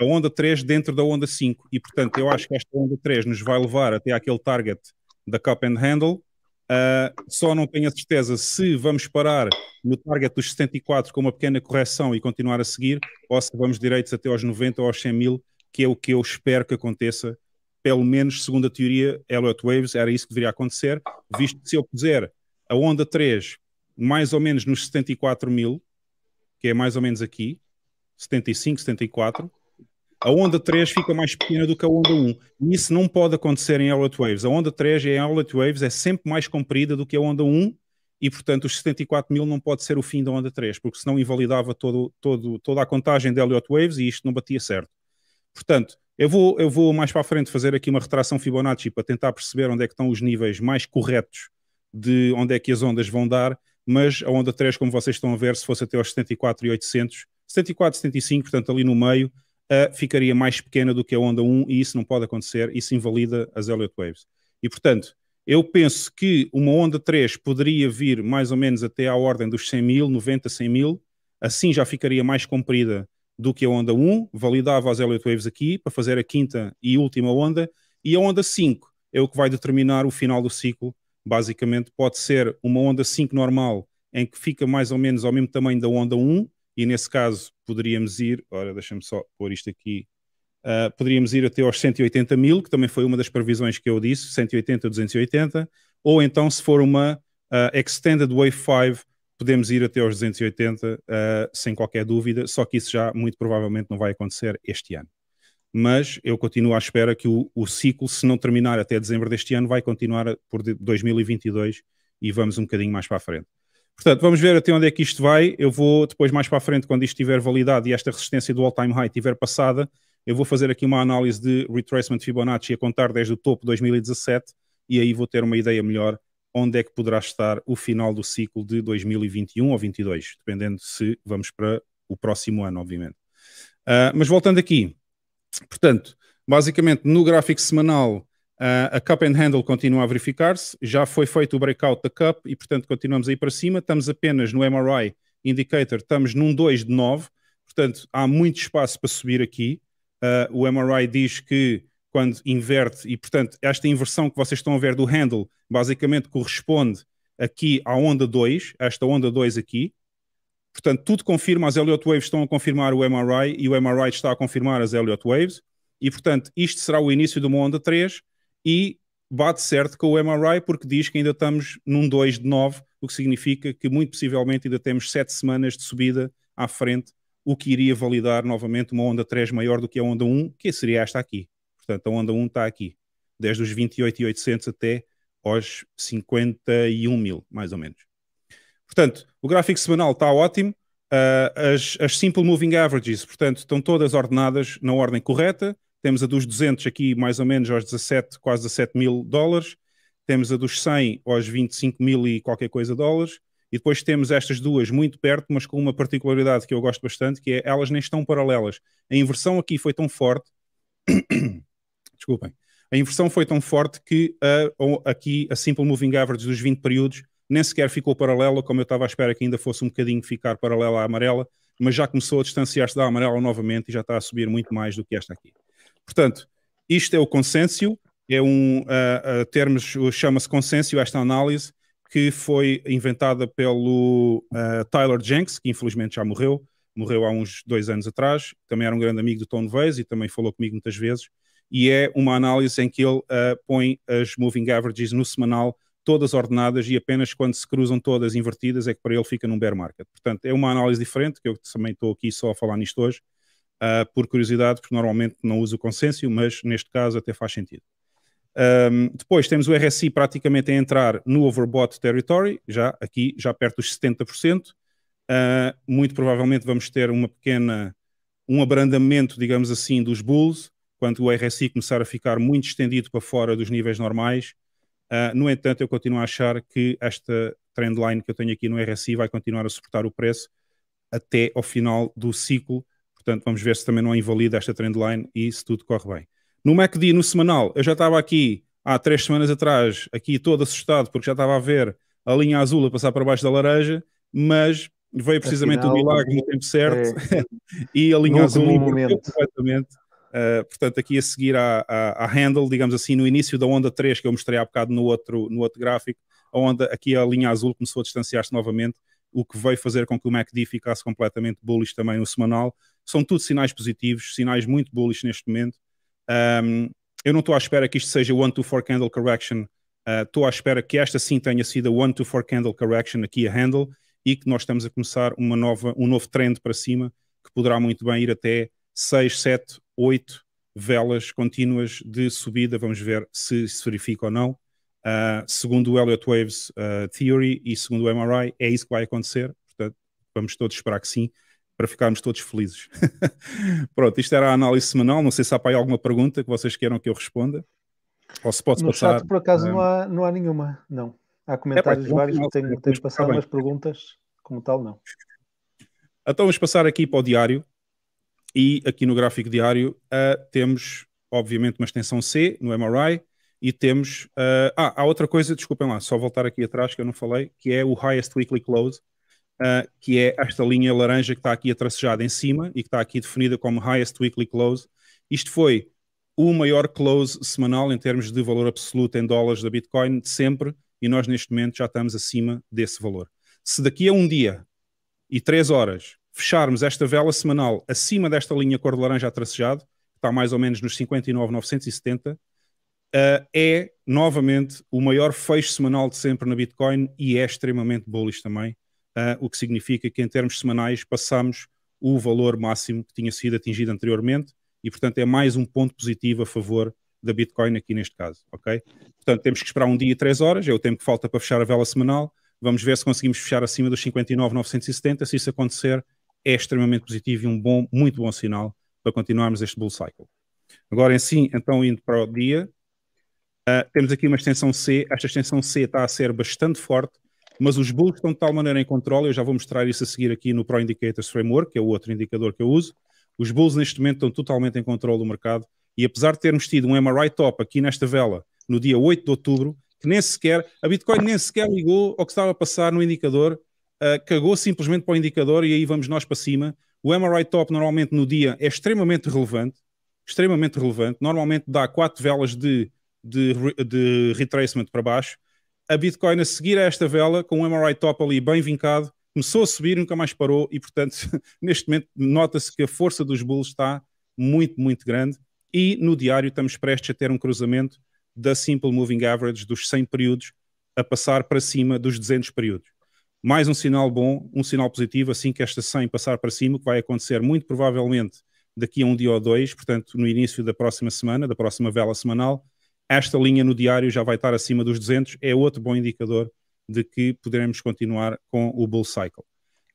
a onda 3 dentro da onda 5, e portanto eu acho que esta onda 3 nos vai levar até aquele target da Cup and Handle. Uh, só não tenho a certeza se vamos parar no target dos 74 com uma pequena correção e continuar a seguir, ou se vamos direitos até aos 90 ou aos 100 mil, que é o que eu espero que aconteça. Pelo menos, segundo a teoria Elliott Waves, era isso que deveria acontecer, visto que se eu puser a onda 3 mais ou menos nos 74 mil, que é mais ou menos aqui, 75, 74, a onda 3 fica mais pequena do que a onda 1. E isso não pode acontecer em outlet waves. A onda 3 em outlet waves é sempre mais comprida do que a onda 1 e, portanto, os 74 mil não pode ser o fim da onda 3, porque senão invalidava todo, todo, toda a contagem de Elliott Waves e isto não batia certo. Portanto, eu vou, eu vou mais para a frente fazer aqui uma retração Fibonacci para tentar perceber onde é que estão os níveis mais corretos de onde é que as ondas vão dar, mas a onda 3, como vocês estão a ver, se fosse até aos 74 e 800, 74, 75, portanto, ali no meio, uh, ficaria mais pequena do que a onda 1 e isso não pode acontecer, isso invalida as Elliott Waves. E, portanto, eu penso que uma onda 3 poderia vir mais ou menos até à ordem dos 100 mil, 90, 100 mil, assim já ficaria mais comprida do que a onda 1, validava as Elliott Waves aqui para fazer a quinta e última onda, e a onda 5 é o que vai determinar o final do ciclo, basicamente pode ser uma onda 5 normal, em que fica mais ou menos ao mesmo tamanho da onda 1, e nesse caso poderíamos ir, ora deixa-me só pôr isto aqui, uh, poderíamos ir até aos 180 mil, que também foi uma das previsões que eu disse, 180 a 280, ou então se for uma uh, Extended Wave 5, podemos ir até aos 280 uh, ah, sem qualquer dúvida, só que isso já muito provavelmente não vai acontecer este ano. Mas eu continuo à espera que o, o ciclo, se não terminar até dezembro deste ano, vai continuar por 2022 e vamos um bocadinho mais para a frente. Portanto, vamos ver até onde é que isto vai. Eu vou depois, mais para a frente, quando isto estiver validado e esta resistência do all-time high estiver passada, eu vou fazer aqui uma análise de retracement Fibonacci a contar desde o topo 2017 e aí vou ter uma ideia melhor onde é que poderá estar o final do ciclo de 2021 ou 22, dependendo se vamos para o próximo ano, obviamente. Uh, mas voltando aqui, portanto, basicamente no gráfico semanal Uh, a Cup and Handle continua a verificar-se, já foi feito o breakout da Cup e, portanto, continuamos aí para cima. Estamos apenas no MRI Indicator, estamos num 2 de 9, portanto, há muito espaço para subir aqui. Uh, o MRI diz que quando inverte, e portanto, esta inversão que vocês estão a ver do handle basicamente corresponde aqui à onda 2, esta onda 2 aqui. Portanto, tudo confirma, as Elliott Waves estão a confirmar o MRI e o MRI está a confirmar as Elliott Waves. E, portanto, isto será o início de uma onda 3 e bate certo com o MRI porque diz que ainda estamos num 2 de 9, o que significa que muito possivelmente ainda temos 7 semanas de subida à frente, o que iria validar novamente uma onda 3 maior do que a onda 1, que seria esta aqui. Portanto, a onda 1 está aqui, desde os 28.800 até aos 51 mil, mais ou menos. Portanto, o gráfico semanal está ótimo. Uh, as, as Simple Moving Averages, portanto, estão todas ordenadas na ordem correta. Temos a dos 200 aqui mais ou menos aos 17, quase 17 mil dólares. Temos a dos 100 aos 25 mil e qualquer coisa dólares. E depois temos estas duas muito perto, mas com uma particularidade que eu gosto bastante, que é elas nem estão paralelas. A inversão aqui foi tão forte. Desculpem. A inversão foi tão forte que a, aqui a Simple Moving Average dos 20 períodos nem sequer ficou paralela, como eu estava à espera que ainda fosse um bocadinho ficar paralela à amarela, mas já começou a distanciar-se da amarela novamente e já está a subir muito mais do que esta aqui. Portanto, isto é o consenso. é um uh, uh, termos, chama-se consenso esta análise, que foi inventada pelo uh, Tyler Jenks, que infelizmente já morreu, morreu há uns dois anos atrás, também era um grande amigo do Tom Weiss e também falou comigo muitas vezes, e é uma análise em que ele põe as moving averages no semanal todas ordenadas e apenas quando se cruzam todas invertidas é que para ele fica num bear market. Portanto, é uma análise diferente, que eu também estou aqui só a falar nisto hoje, uh, por curiosidade, porque normalmente não uso o consenso, mas neste caso até faz sentido. Um, depois temos o RSI praticamente a entrar no overbought territory, já aqui já perto dos 70%. Uh, ah, muito provavelmente vamos ter uma pequena um abrandamento, digamos assim, dos bulls, quando o RSI começar a ficar muito estendido para fora dos níveis normais. Uh, no entanto, eu continuo a achar que esta trendline que eu tenho aqui no RSI vai continuar a suportar o preço até ao final do ciclo, Portanto, vamos ver se também não invalida esta trendline e se tudo corre bem. No MACD, no semanal, eu já estava aqui há três semanas atrás, aqui todo assustado, porque já estava a ver a linha azul a passar para baixo da laranja, mas veio precisamente Afinal, o milagre no tempo certo é. e a linha azul completamente. Uh, portanto, aqui a seguir à, à, à, handle, digamos assim, no início da onda 3 que eu mostrei há bocado no outro, no outro gráfico, a onda, aqui a linha azul começou a distanciar-se novamente, o que veio fazer com que o MACD ficasse completamente bullish também no semanal, são tudo sinais positivos, sinais muito bullish neste momento. Um, eu não estou à espera que isto seja one to four candle correction. Ah, estou uh, à espera que esta sim tenha sido a one to four candle correction aqui a handle e que nós estamos a começar uma nova, um novo trend para cima que poderá muito bem ir até 6, 7, 8 velas contínuas de subida. Vamos ver se se verifica ou não. Uh, segundo o Elliott Waves uh, Theory e segundo o MRI, é isso que vai acontecer. Portanto, vamos todos esperar que sim para ficarmos todos felizes. Pronto, isto era a análise semanal. Não sei se há para aí alguma pergunta que vocês queiram que eu responda. Ou se pode no passar. Chat, por acaso, eh, não, há, não há nenhuma, não. Há é, comentários é, vários que tenho, tens passado, mas perguntas, como tal, não. Então vamos passar aqui para o diário. E aqui no gráfico diário uh, temos, obviamente, uma extensão C no MRI e temos. Uh, ah, há outra coisa, desculpem lá, só voltar aqui atrás que eu não falei, que é o Highest Weekly Close, uh, que é esta linha laranja que está aqui atracejada em cima e que está aqui definida como Highest Weekly Close. Isto foi o maior close semanal em termos de valor absoluto em dólares da Bitcoin de sempre e nós neste momento já estamos acima desse valor. Se daqui a um dia e três horas fecharmos esta vela semanal acima desta linha cor de laranja atracejado, que está mais ou menos nos 59,970, uh, ah, é novamente o maior fecho semanal de sempre na Bitcoin e é extremamente bullish também uh, o que significa que em termos semanais passamos o valor máximo que tinha sido atingido anteriormente e, portanto, é mais um ponto positivo a favor da Bitcoin aqui neste caso, ok? Portanto, temos que esperar um dia e três horas, é o tempo que falta para fechar a vela semanal, vamos ver se conseguimos fechar acima dos 59,970, se isso acontecer é extremamente positivo e um bom, muito bom sinal para continuarmos este bull cycle. Agora, sim, então indo para o dia, uh, temos aqui uma extensão C, esta extensão C está a ser bastante forte, mas os Bulls estão de tal maneira em controle, eu já vou mostrar isso a seguir aqui no Pro Indicators Framework, que é o outro indicador que eu uso. Os Bulls neste momento estão totalmente em controle do mercado e apesar de termos tido um MRI top aqui nesta vela no dia 8 de outubro, que nem sequer, a Bitcoin nem sequer ligou ao que estava a passar no indicador, uh, cagou simplesmente para o indicador e aí vamos nós para cima. O MRI top normalmente no dia é extremamente relevante, extremamente relevante, normalmente dá quatro velas de, de, de retracement para baixo a Bitcoin a seguir a esta vela, com um MRI top ali bem vincado, começou a subir, nunca mais parou e, portanto, neste momento nota-se que a força dos bulls está muito, muito grande e no diário estamos prestes a ter um cruzamento da Simple Moving Average dos 100 períodos a passar para cima dos 200 períodos. Mais um sinal bom, um sinal positivo, assim que esta 100 passar para cima, que vai acontecer muito provavelmente daqui a um dia ou dois, portanto, no início da próxima semana, da próxima vela semanal, esta linha no diário já vai estar acima dos 200, é outro bom indicador de que poderemos continuar com o bull cycle.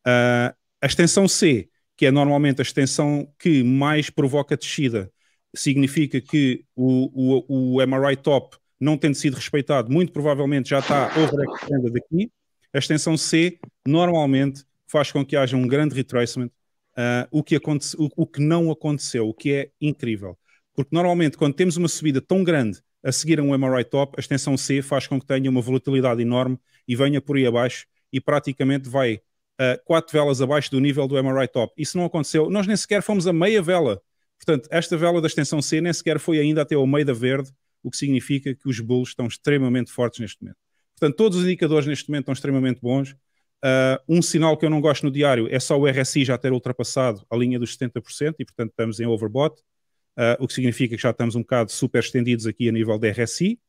Uh, a extensão C, que é normalmente a extensão que mais provoca descida, significa que o, o, o MRI top não tendo sido respeitado, muito provavelmente já está overextended daqui. A extensão C normalmente faz com que haja um grande retracement, uh, o, que acontece o, o que não aconteceu, o que é incrível. Porque normalmente quando temos uma subida tão grande a seguir a um MRI top, a extensão C faz com que tenha uma volatilidade enorme e venha por aí abaixo e praticamente vai uh, quatro velas abaixo do nível do MRI top. Isso não aconteceu. Nós nem sequer fomos a meia vela. Portanto, esta vela da extensão C nem sequer foi ainda até ao meio da verde, o que significa que os bulls estão extremamente fortes neste momento. Portanto, todos os indicadores neste momento estão extremamente bons. Uh, um sinal que eu não gosto no diário é só o RSI já ter ultrapassado a linha dos 70% e, portanto, estamos em overbought uh, o que significa que já estamos um bocado super estendidos aqui a nível de RSI,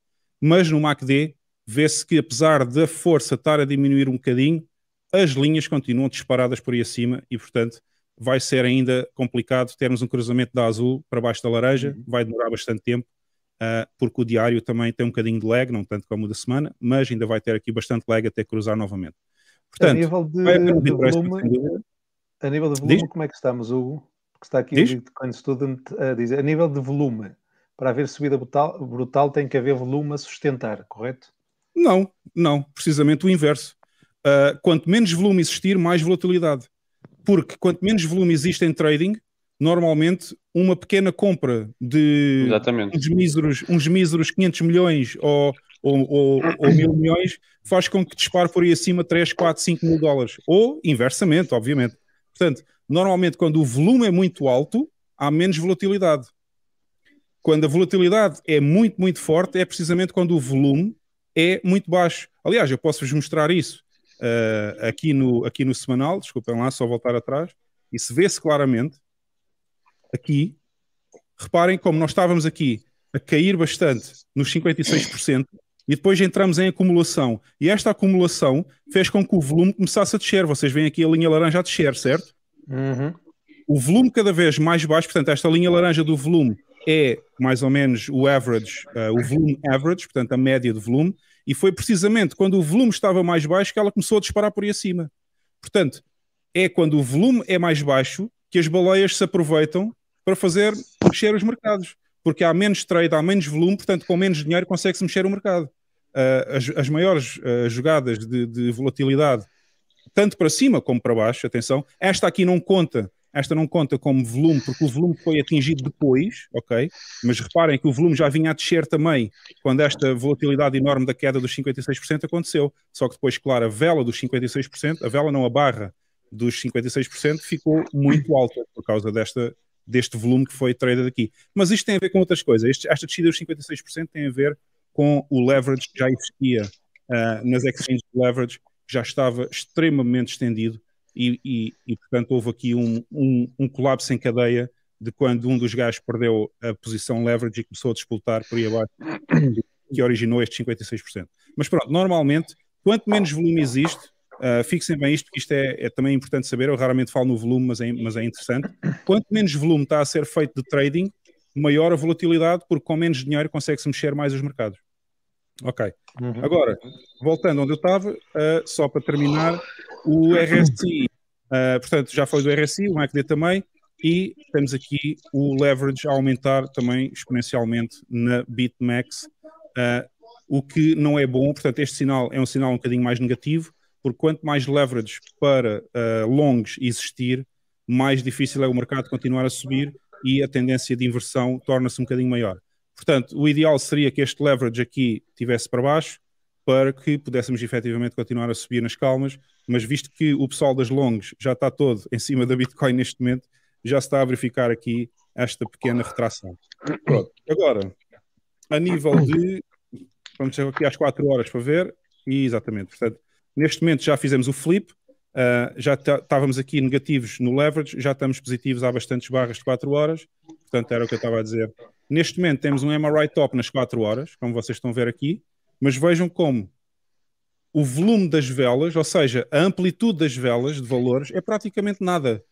mas no MACD vê-se que apesar da força estar a diminuir um bocadinho, as linhas continuam disparadas por aí acima e, portanto, vai ser ainda complicado termos um cruzamento da azul para baixo da laranja, uhum. vai demorar bastante tempo, uh, porque o diário também tem um bocadinho de lag, não tanto como o da semana, mas ainda vai ter aqui bastante lag até cruzar novamente. Portanto, a nível de, de volume, a nível de volume como é que estamos, Hugo? que está aqui Diz? o Bitcoin Student a dizer, a nível de volume, para haver subida brutal, brutal tem que haver volume a sustentar, correto? Não, não, precisamente o inverso. Uh, quanto menos volume existir, mais volatilidade. Porque quanto menos volume existe em trading, normalmente uma pequena compra de Exatamente. uns míseros, uns míseros 500 milhões ou, ou, ou, ou mil milhões faz com que dispare por aí acima 3, 4, 5 mil dólares. Ou inversamente, obviamente. Portanto, Normalmente, quando o volume é muito alto, há menos volatilidade. Quando a volatilidade é muito, muito forte, é precisamente quando o volume é muito baixo. Aliás, eu posso-vos mostrar isso uh, aqui, no, aqui no semanal. Desculpem lá, só voltar atrás. E se vê-se claramente aqui. Reparem como nós estávamos aqui a cair bastante nos 56% e depois entramos em acumulação. E esta acumulação fez com que o volume começasse a descer. Vocês veem aqui a linha laranja a descer, certo? Uhum. O volume cada vez mais baixo, portanto, esta linha laranja do volume é mais ou menos o average, uh, o volume average, portanto, a média de volume, e foi precisamente quando o volume estava mais baixo que ela começou a disparar por aí acima. Portanto, é quando o volume é mais baixo que as baleias se aproveitam para fazer mexer os mercados, porque há menos trade, há menos volume, portanto, com menos dinheiro consegue-se mexer o mercado. Uh, as, as, maiores uh, jogadas de, de volatilidade tanto para cima como para baixo, atenção. Esta aqui não conta, esta não conta como volume, porque o volume foi atingido depois, ok? Mas reparem que o volume já vinha a descer também quando esta volatilidade enorme da queda dos 56% aconteceu. Só que depois, claro, a vela dos 56%, a vela não a barra dos 56%, ficou muito alta por causa desta deste volume que foi traded aqui. Mas isto tem a ver com outras coisas. Este, esta descida dos 56% tem a ver com o leverage que já existia uh, nas exchanges de leverage já estava extremamente estendido e, e, e portanto, houve aqui um, um, um, colapso em cadeia de quando um dos gajos perdeu a posição leverage e começou a disputar por aí abaixo, que originou estes 56%. Mas pronto, normalmente, quanto menos volume existe, Uh, fixem bem isto, que isto é, é, também importante saber. Eu raramente falo no volume, mas é, mas é, interessante. Quanto menos volume está a ser feito de trading, maior a volatilidade, porque com menos dinheiro consegue-se mexer mais os mercados. Ok. Uhum. Agora, voltando onde eu estava, uh, só para terminar, o RSI, uh, eh, portanto, já foi do RSI, o MACD também, e temos aqui o leverage a aumentar também exponencialmente na BitMEX, uh, eh, o que não é bom, portanto, este sinal é um sinal um bocadinho mais negativo, porque quanto mais leverage para longs existir, mais difícil é o mercado continuar a subir e a tendência de inversão torna-se um bocadinho maior. Portanto, o ideal seria que este leverage aqui tivesse para baixo para que pudéssemos efetivamente continuar a subir nas calmas, mas visto que o pessoal das longas já está todo em cima da Bitcoin neste momento, já se está a verificar aqui esta pequena retração. Pronto. Agora, a nível de. Vamos aqui às 4 horas para ver. E exatamente, portanto, neste momento já fizemos o flip, Uh, já estávamos tá, aqui negativos no leverage, já estamos positivos há bastantes barras de 4 horas, portanto era o que eu estava a dizer. Neste momento temos um MRI top nas 4 horas, como vocês estão a ver aqui, mas vejam como o volume das velas, ou seja, a amplitude das velas de valores, é praticamente nada.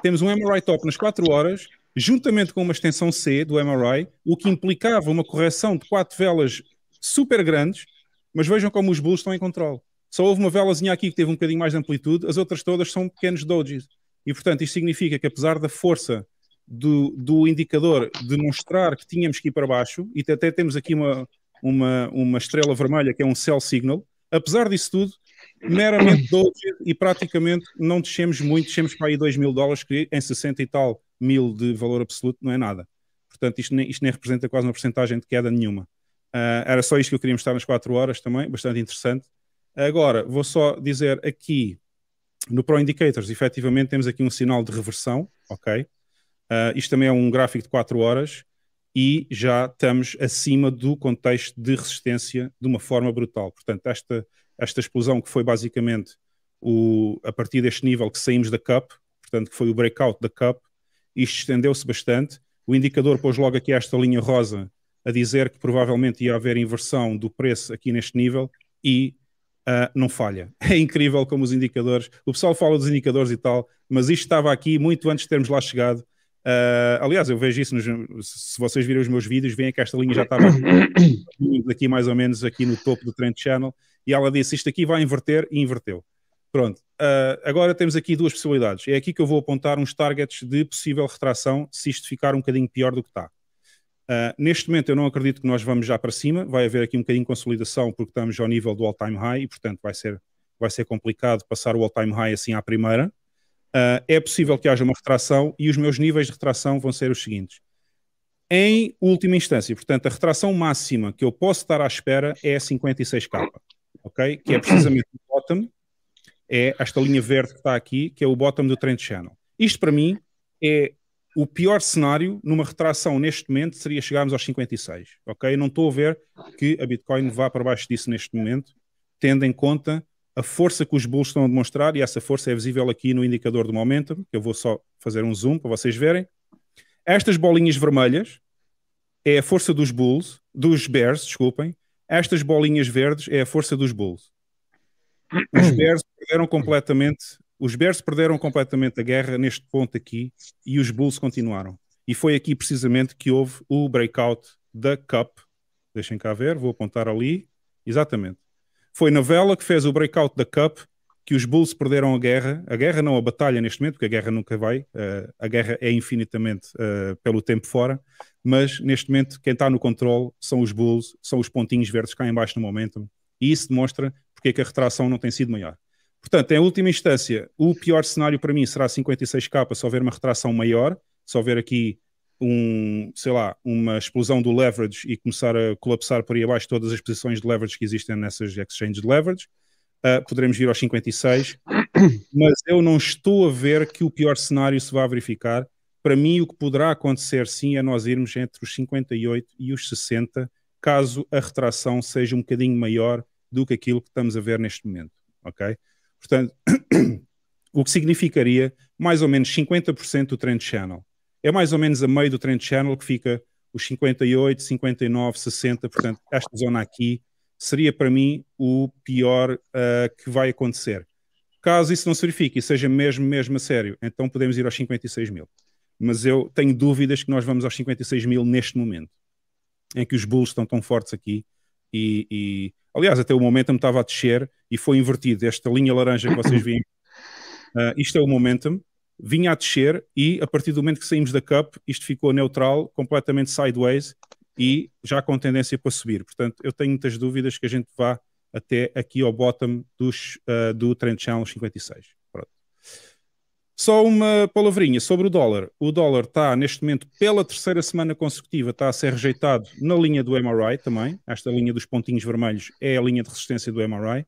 Temos um MRI top nas 4 horas, juntamente com uma extensão C do MRI, o que implicava uma correção de 4 velas super grandes, mas vejam como os bulls estão em controle. Só houve uma velazinha aqui que teve um bocadinho mais de amplitude, as outras todas são pequenos dojis. E, portanto, isto significa que, apesar da força do, do indicador demonstrar que tínhamos que ir para baixo, e até temos aqui uma, uma, uma estrela vermelha que é um sell signal, apesar disso tudo, meramente doji e praticamente não descemos muito, descemos para aí 2 mil dólares, que em 60 e tal mil de valor absoluto não é nada. Portanto, isto nem, isto nem representa quase uma porcentagem de queda nenhuma. Uh, era só isto que eu queria mostrar nas 4 horas também, bastante interessante. Agora, vou só dizer aqui no Pro Indicators, efetivamente, temos aqui um sinal de reversão, ok? Uh, isto também é um gráfico de 4 horas e já estamos acima do contexto de resistência de uma forma brutal. Portanto, esta, esta explosão que foi basicamente o, a partir deste nível que saímos da CUP, portanto, que foi o breakout da CUP, isto estendeu-se bastante. O indicador pôs logo aqui esta linha rosa a dizer que provavelmente ia haver inversão do preço aqui neste nível e ah, não falha. É incrível como os indicadores, o pessoal fala dos indicadores e tal, mas isto estava aqui muito antes de termos lá chegado. Uh, aliás, eu vejo isso, nos, se vocês virem os meus vídeos, veem que esta linha já estava aqui mais ou menos aqui no topo do Trend Channel, e ela disse, isto aqui vai inverter, e inverteu. Pronto, uh, agora temos aqui duas possibilidades. É aqui que eu vou apontar uns targets de possível retração se isto ficar um bocadinho pior do que está. Uh, neste momento eu não acredito que nós vamos já para cima, vai haver aqui um bocadinho de consolidação porque estamos ao nível do all-time high e portanto vai ser, vai ser complicado passar o all-time high assim à primeira. Uh, é possível que haja uma retração e os meus níveis de retração vão ser os seguintes. Em última instância, portanto, a retração máxima que eu posso estar à espera é 56k, ok? Que é precisamente o bottom, é esta linha verde que está aqui, que é o bottom do trend channel. Isto para mim é o pior cenário numa retração neste momento seria chegarmos aos 56, ok? Não estou a ver que a Bitcoin vá para baixo disso neste momento, tendo em conta a força que os bulls estão a demonstrar, e essa força é visível aqui no indicador do momentum, que eu vou só fazer um zoom para vocês verem. Estas bolinhas vermelhas é a força dos bulls, dos bears, desculpem. Estas bolinhas verdes é a força dos bulls. Os bears perderam completamente os Bears perderam completamente a guerra neste ponto aqui e os Bulls continuaram. E foi aqui precisamente que houve o breakout da Cup. Deixem cá ver, vou apontar ali. Exatamente. Foi na vela que fez o breakout da Cup que os Bulls perderam a guerra. A guerra não a batalha neste momento, porque a guerra nunca vai. Uh, a guerra é infinitamente uh, pelo tempo fora. Mas neste momento, quem está no controle são os Bulls, são os pontinhos verdes cá embaixo no momentum E isso demonstra porque é que a retração não tem sido maior. Portanto, em última instância, o pior cenário para mim será 56k se houver uma retração maior, se houver aqui um, sei lá, uma explosão do leverage e começar a colapsar por aí abaixo todas as posições de leverage que existem nessas exchanges de leverage, uh, poderemos vir aos 56, mas eu não estou a ver que o pior cenário se vá verificar. Para mim, o que poderá acontecer sim é nós irmos entre os 58 e os 60, caso a retração seja um bocadinho maior do que aquilo que estamos a ver neste momento, ok? Portanto, o que significaria mais ou menos 50% do trend channel. É mais ou menos a meio do trend channel que fica os 58, 59, 60, portanto, esta zona aqui seria para mim o pior uh, que vai acontecer. Caso isso não se verifique e seja mesmo, mesmo a sério, então podemos ir aos 56 mil. Mas eu tenho dúvidas que nós vamos aos 56 mil neste momento, em que os bulls estão tão fortes aqui e, e aliás, até o momentum estava a descer e foi invertido. Esta linha laranja que vocês viram, uh, ah, isto é o momentum, vinha a descer e a partir do momento que saímos da cup, isto ficou neutral, completamente sideways e já com tendência para subir. Portanto, eu tenho muitas dúvidas que a gente vá até aqui ao bottom dos, uh, do Trend Challenge 56. Só uma palavrinha sobre o dólar. O dólar está, neste momento, pela terceira semana consecutiva, está a ser rejeitado na linha do MRI também. Esta linha dos pontinhos vermelhos é a linha de resistência do MRI.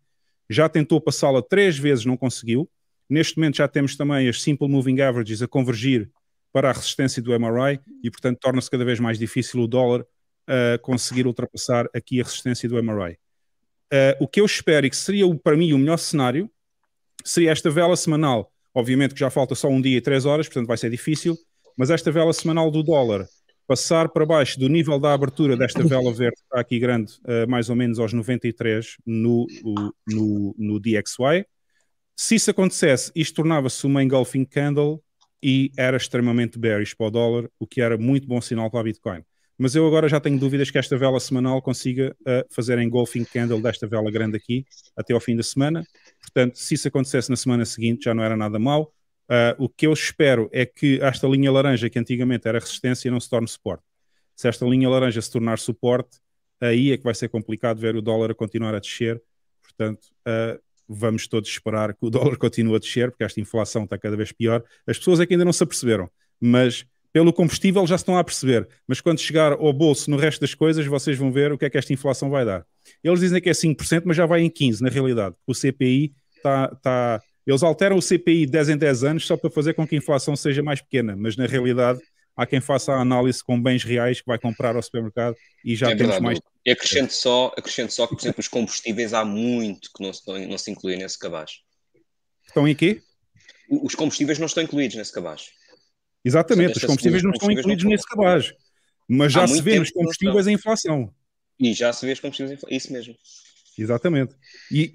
Já tentou passá-la três vezes, não conseguiu. Neste momento já temos também as Simple Moving Averages a convergir para a resistência do MRI e, portanto, torna-se cada vez mais difícil o dólar uh, conseguir ultrapassar aqui a resistência do MRI. Uh, ah, o que eu espero e que seria, para mim, o melhor cenário seria esta vela semanal Obviamente que já falta só um dia e três horas, portanto vai ser difícil, mas esta vela semanal do dólar passar para baixo do nível da abertura desta vela verde, está aqui grande, uh, mais ou menos aos 93 no, no, no DXY. Se isso acontecesse, isto tornava-se uma engulfing candle e era extremamente bearish para o dólar, o que era muito bom sinal para a Bitcoin. Mas eu agora já tenho dúvidas que esta vela semanal consiga uh, fazer engulfing candle desta vela grande aqui até ao fim da semana Portanto, se isso acontecesse na semana seguinte, já não era nada mau. Uh, o que eu espero é que esta linha laranja, que antigamente era resistência, não se torne suporte. Se esta linha laranja se tornar suporte, aí é que vai ser complicado ver o dólar a continuar a descer. Portanto, uh, vamos todos esperar que o dólar continue a descer, porque esta inflação está cada vez pior. As pessoas é que ainda não se aperceberam, mas pelo combustível já estão a perceber, mas quando chegar ao bolso no resto das coisas, vocês vão ver o que é que esta inflação vai dar. Eles dizem que é 5%, mas já vai em 15%, na realidade. O CPI está. Tá, eles alteram o CPI 10 em 10 anos só para fazer com que a inflação seja mais pequena, mas na realidade há quem faça a análise com bens reais que vai comprar ao supermercado e já é temos mais. Eu acrescento só, acrescento só que, por exemplo, os combustíveis há muito que não se, não se incluem nesse cabaz. Estão em quê? Os combustíveis não estão incluídos nesse cabaz. Exatamente, os combustíveis não estão incluídos nesse cabaz. Mas já se vê nos combustíveis a inflação. E já se vê os combustíveis, inflação, isso mesmo. Exatamente. E,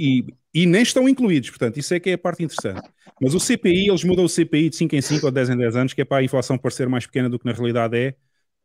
e, e, nem estão incluídos, portanto, isso é que é a parte interessante. Mas o CPI, eles mudam o CPI de 5 em 5 ou 10 em 10 anos, que é para a inflação parecer mais pequena do que na realidade é.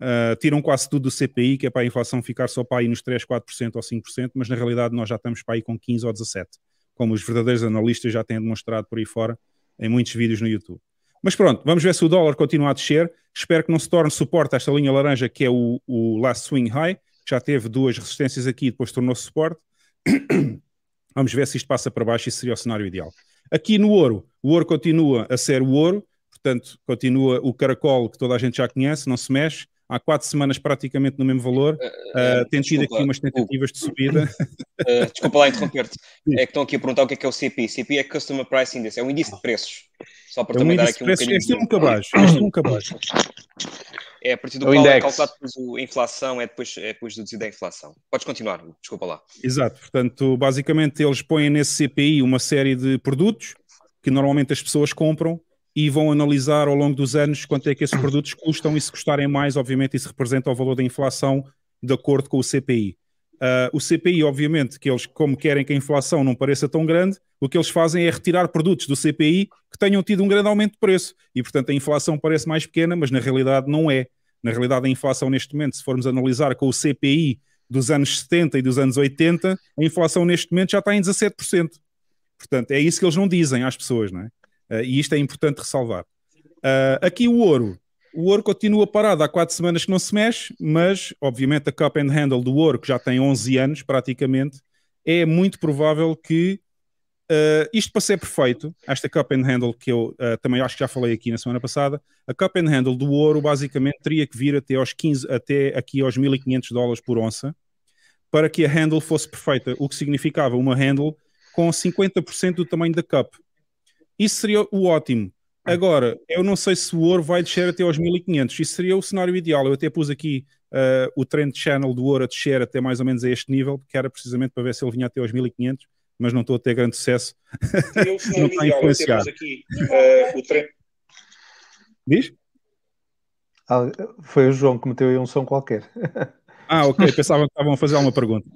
Uh, tiram quase tudo do CPI, que é para a inflação ficar só para aí nos 3, 4% ou 5%, mas na realidade nós já estamos para aí com 15 ou 17%, como os verdadeiros analistas já têm demonstrado por aí fora em muitos vídeos no YouTube. Mas pronto, vamos ver se o dólar continua a descer. Espero que não se torne suporte a esta linha laranja que é o, o last swing high. Já teve duas resistências aqui e depois tornou-se suporte. vamos ver se isto passa para baixo e seria o cenário ideal. Aqui no ouro, o ouro continua a ser o ouro, portanto, continua o caracol que toda a gente já conhece, não se mexe. Há quatro semanas praticamente no mesmo valor. Uh, uh, tem tido aqui umas tentativas uh, de subida. Uh, desculpa lá interromper-te. É que estão aqui a perguntar o que é que é o CPI. CPI é Customer Price Index, é um índice de ah. preços. Só para é um também dar aqui um bocadinho. Este é um cabaz. Este é um É a partir do é qual é calculado a inflação, é depois, é depois deduzida a inflação. Podes continuar, desculpa lá. Exato, portanto, basicamente eles põem nesse CPI uma série de produtos que normalmente as pessoas compram e vão analisar ao longo dos anos quanto é que esses produtos custam e se custarem mais, obviamente, isso representa o valor da inflação de acordo com o CPI. Uh, o CPI, obviamente, que eles, como querem que a inflação não pareça tão grande, o que eles fazem é retirar produtos do CPI que tenham tido um grande aumento de preço. E, portanto, a inflação parece mais pequena, mas na realidade não é. Na realidade, a inflação neste momento, se formos analisar com o CPI dos anos 70 e dos anos 80, a inflação neste momento já está em 17%. Portanto, é isso que eles não dizem às pessoas, não é? Uh, e isto é importante ressalvar. Uh, aqui o ouro. O ouro continua parado há quatro semanas que não se mexe, mas obviamente a cup and handle do ouro, que já tem 11 anos praticamente, é muito provável que uh, isto para ser perfeito, esta cup and handle que eu uh, também acho que já falei aqui na semana passada, a cup and handle do ouro basicamente teria que vir até aos 15, até aqui aos 1500 dólares por onça, para que a handle fosse perfeita, o que significava uma handle com 50% do tamanho da cup. Isso seria o ótimo. Agora, eu não sei se o ouro vai descer até aos 1500. Isso seria o cenário ideal. Eu até pus aqui uh, o trend channel do ouro a descer até mais ou menos a este nível, que era precisamente para ver se ele vinha até aos 1500, mas não estou a ter grande sucesso. Seria o cenário não está ideal. Influenciado. Eu aqui uh, o trend. Diz? Ah, foi o João que meteu aí um som qualquer. ah, ok. Pensavam que estavam a fazer alguma pergunta.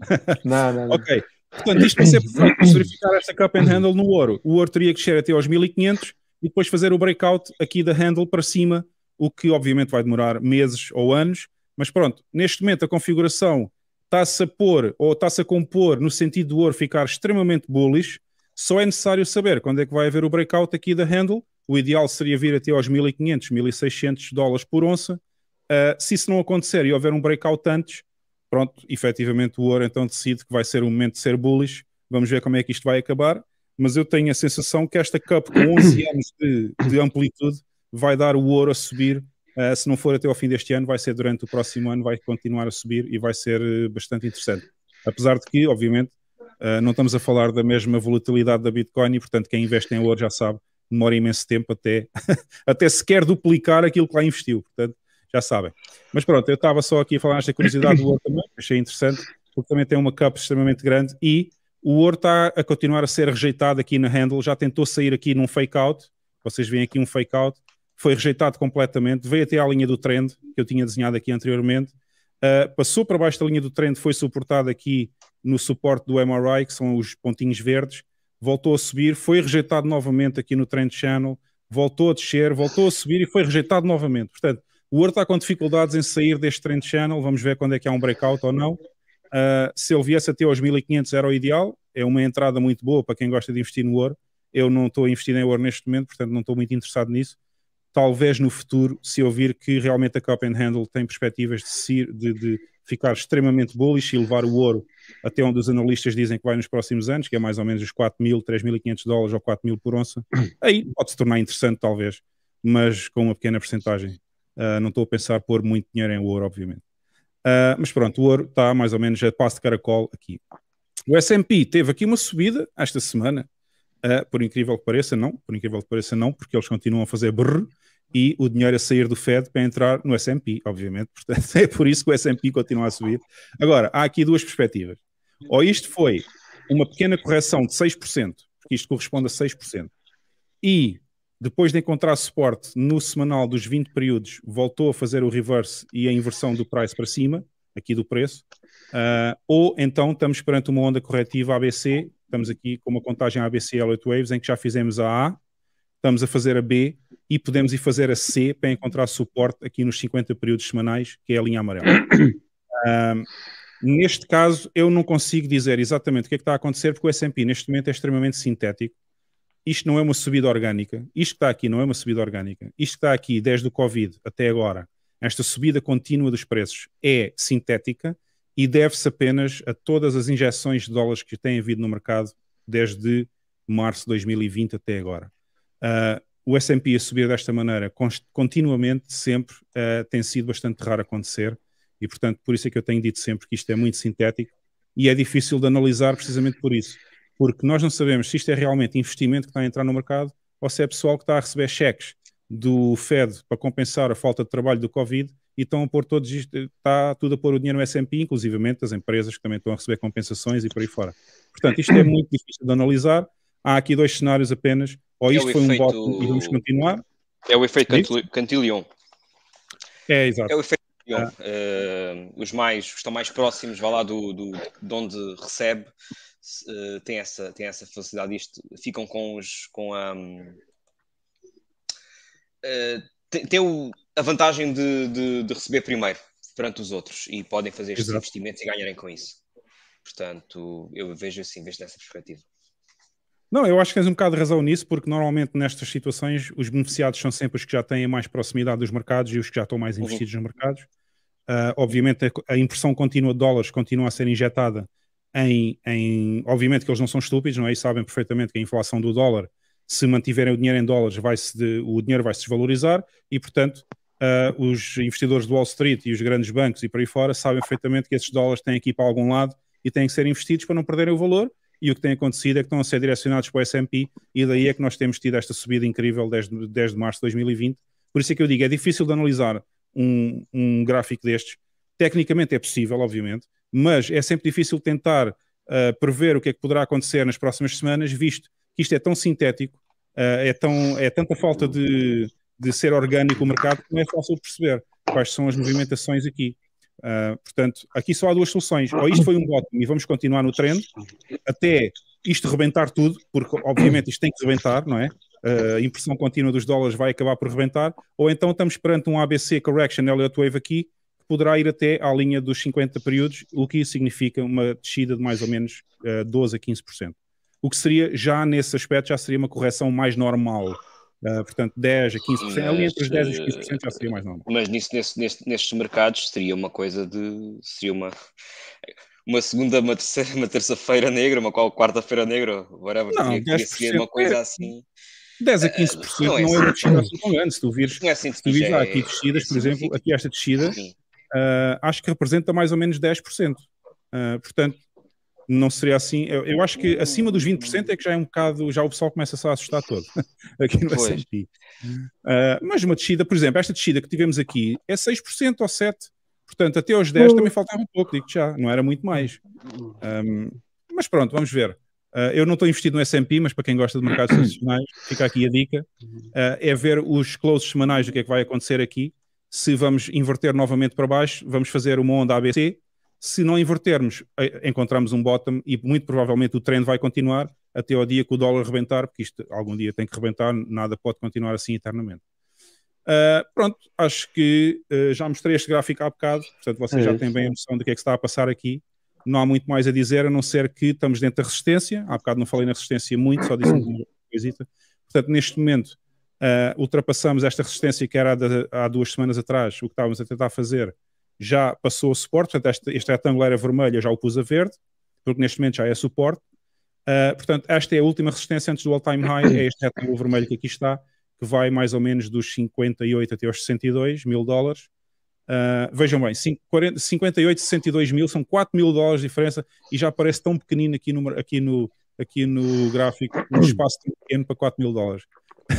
não, não. não. Ok. Portanto, isto para ser perfeito, verificar esta cup and handle no ouro, o ouro teria que descer até aos 1500 e depois fazer o breakout aqui da handle para cima, o que obviamente vai demorar meses ou anos, mas pronto, neste momento a configuração está-se a pôr ou está-se a compor no sentido do ouro ficar extremamente bullish, só é necessário saber quando é que vai haver o breakout aqui da handle, o ideal seria vir até aos 1500, 1600 dólares por onça, uh, se isso não acontecer e houver um breakout antes, pronto, efetivamente o ouro então decide que vai ser o momento de ser bullish, vamos ver como é que isto vai acabar, mas eu tenho a sensação que esta Cup com 11 anos de, de amplitude vai dar o ouro a subir. Uh, se não for até ao fim deste ano, vai ser durante o próximo ano, vai continuar a subir e vai ser eh, bastante interessante. Apesar de que, obviamente, uh, não estamos a falar da mesma volatilidade da Bitcoin e, portanto, quem investe em ouro já sabe, demora imenso tempo até, até sequer duplicar aquilo que lá investiu. Portanto, já sabem. Mas pronto, eu estava só aqui a falar esta curiosidade do ouro também, achei interessante, porque também tem uma cup extremamente grande e o ouro está a continuar a ser rejeitado aqui na handle, já tentou sair aqui num fake out. Vocês veem aqui um fake out, foi rejeitado completamente, veio até à linha do trend que eu tinha desenhado aqui anteriormente. Uh, passou para baixo da linha do trend, foi suportado aqui no suporte do MRI, que são os pontinhos verdes, voltou a subir, foi rejeitado novamente aqui no trend channel, voltou a descer, voltou a subir e foi rejeitado novamente. Portanto, o ouro está com dificuldades em sair deste trend channel, vamos ver quando é que há um breakout ou não. Ah, se ele viesse até aos 1500 era o ideal, é uma entrada muito boa para quem gosta de investir no ouro. Eu não estou a investir em ouro neste momento, portanto não estou muito interessado nisso. Talvez no futuro, se eu vir que realmente a Cup and Handle tem perspectivas de, de, de ficar extremamente bullish e levar o ouro até onde os analistas dizem que vai nos próximos anos, que é mais ou menos os 4 mil, 3.500 dólares ou 4 mil por onça, aí pode se tornar interessante talvez, mas com uma pequena porcentagem. Uh, não estou a pensar pôr muito dinheiro em ouro, obviamente. Uh, mas pronto, o ouro está mais ou menos a passo de caracol aqui. O S&P teve aqui uma subida esta semana, uh, por incrível que pareça, não, por incrível que pareça não, porque eles continuam a fazer brrr e o dinheiro a sair do Fed para entrar no S&P, obviamente, portanto é por isso que o S&P continua a subir. Agora, há aqui duas perspectivas. Ou isto foi uma pequena correção de 6%, porque isto corresponde a 6%, e depois de encontrar suporte no semanal dos 20 períodos, voltou a fazer o reverse e a inversão do price para cima, aqui do preço. Uh, ou então estamos perante uma onda corretiva ABC, estamos aqui com uma contagem ABC Elliott Waves, em que já fizemos a A, estamos a fazer a B e podemos ir fazer a C para encontrar suporte aqui nos 50 períodos semanais, que é a linha amarela. Uh, neste caso, eu não consigo dizer exatamente o que é que está a acontecer, porque o S&P neste momento é extremamente sintético isto não é uma subida orgânica, isto que está aqui não é uma subida orgânica, isto que está aqui desde o Covid até agora, esta subida contínua dos preços é sintética e deve-se apenas a todas as injeções de dólares que têm havido no mercado desde março de 2020 até agora. Uh, o S&P a subir desta maneira continuamente sempre uh, tem sido bastante raro acontecer e portanto por isso é que eu tenho dito sempre que isto é muito sintético e é difícil de analisar precisamente por isso porque nós não sabemos se isto é realmente investimento que está a entrar no mercado ou se é pessoal que está a receber cheques do Fed para compensar a falta de trabalho do Covid e estão a pôr todos isto, está tudo a pôr o dinheiro no S&P, inclusivamente as empresas que também estão a receber compensações e por aí fora. Portanto, isto é muito difícil de analisar. Há aqui dois cenários apenas, ou é isto é foi efeito... um voto e vamos continuar. É o efeito Cantillon. É, exato. É o efeito Cantilion. Uh, ah. eh, os mais, os que estão mais próximos, vá lá, do, do, de onde recebe, eh, tem, essa, tem essa facilidade, isto, ficam com os. com a. Um, uh, eh, tem, o, a vantagem de, de, de, receber primeiro perante os outros e podem fazer estes Exato. investimentos e ganharem com isso. Portanto, eu vejo assim, vejo dessa perspectiva. Não, eu acho que tens um bocado de razão nisso, porque normalmente nestas situações os beneficiados são sempre os que já têm mais proximidade dos mercados e os que já estão mais uhum. investidos uhum. nos mercados. Uh, obviamente a, a impressão contínua de dólares continua a ser injetada em, em, Obviamente que eles não são estúpidos, não é? E sabem perfeitamente que a inflação do dólar, se mantiverem o dinheiro em dólares, vai de, o dinheiro vai se desvalorizar e, portanto, uh, os investidores do Wall Street e os grandes bancos e por aí fora sabem perfeitamente que esses dólares têm que ir para algum lado e têm que ser investidos para não perderem o valor e o que tem acontecido é que estão a ser direcionados para o S&P e daí é que nós temos tido esta subida incrível desde 10 de março de 2020. Por isso é que eu digo, é difícil de analisar um, um gráfico destes. Tecnicamente é possível, obviamente, mas é sempre difícil tentar uh, prever o que é que poderá acontecer nas próximas semanas, visto que isto é tão sintético, uh, é, tão, é tanta falta de, de ser orgânico o mercado que não é fácil perceber quais são as movimentações aqui. Uh, portanto, aqui só há duas soluções. Ou isto foi um bottom e vamos continuar no trend até isto rebentar tudo, porque obviamente isto tem que rebentar, não é? Uh, a impressão contínua dos dólares vai acabar por rebentar. Ou então estamos perante um ABC correction Elliott Wave aqui poderá ir até à linha dos 50 períodos, o que significa uma descida de mais ou menos uh, eh, 12 a 15%. O que seria, já nesse aspecto, já seria uma correção mais normal. Uh, portanto, 10 a 15%, mas, ali entre os 10 e os 15% já seria mais normal. Mas nisso, nesse, nestes mercados seria uma coisa de. seria uma. Uma segunda, uma terceira, uma terça-feira negra, uma quarta-feira negra, whatever. Não, seria uma coisa assim. 10 a 15% uh, eh, não é, não é assim. uma descida assim tão grande. Se tu vires, é assim, se tu vires é, aqui descidas, é, por exemplo, aqui esta descida, sim uh, acho que representa mais ou menos 10%. Uh, eh, portanto, não seria assim. Eu, eu, acho que acima dos 20% é que já é um bocado, já o pessoal começa -se a assustar todo aqui no S&P. Uh, eh, mas uma descida, por exemplo, esta descida que tivemos aqui é 6% ou 7%. Portanto, até aos 10 também faltava um pouco, digo já, não era muito mais. Um, ehm, mas pronto, vamos ver. Uh, eu não estou investido no S&P, mas para quem gosta de mercados tradicionais, fica aqui a dica. Uh, é ver os closes semanais do que é que vai acontecer aqui se vamos inverter novamente para baixo, vamos fazer uma onda ABC. Se não invertermos, encontramos um bottom e muito provavelmente o trend vai continuar até ao dia que o dólar rebentar, porque isto algum dia tem que rebentar, nada pode continuar assim eternamente. Uh, pronto, acho que uh, já mostrei este gráfico há bocado, portanto vocês é já têm bem a noção do que é que está a passar aqui. Não há muito mais a dizer, a não ser que estamos dentro da resistência. Há bocado não falei na resistência muito, só disse uma coisita. Portanto, neste momento, Uh, ultrapassamos esta resistência que era de, há duas semanas atrás, o que estávamos a tentar fazer já passou o suporte, portanto este, este retangular é vermelho, eu já o pus a verde, porque neste momento já é suporte. Uh, portanto, esta é a última resistência antes do all-time high, é este retângulo vermelho que aqui está, que vai mais ou menos dos 58 até aos 62 mil dólares. Uh, vejam bem, 58, 62 mil, são 4 mil dólares de diferença e já parece tão pequenino aqui no, aqui no, aqui no gráfico, um espaço pequeno para 4 mil dólares.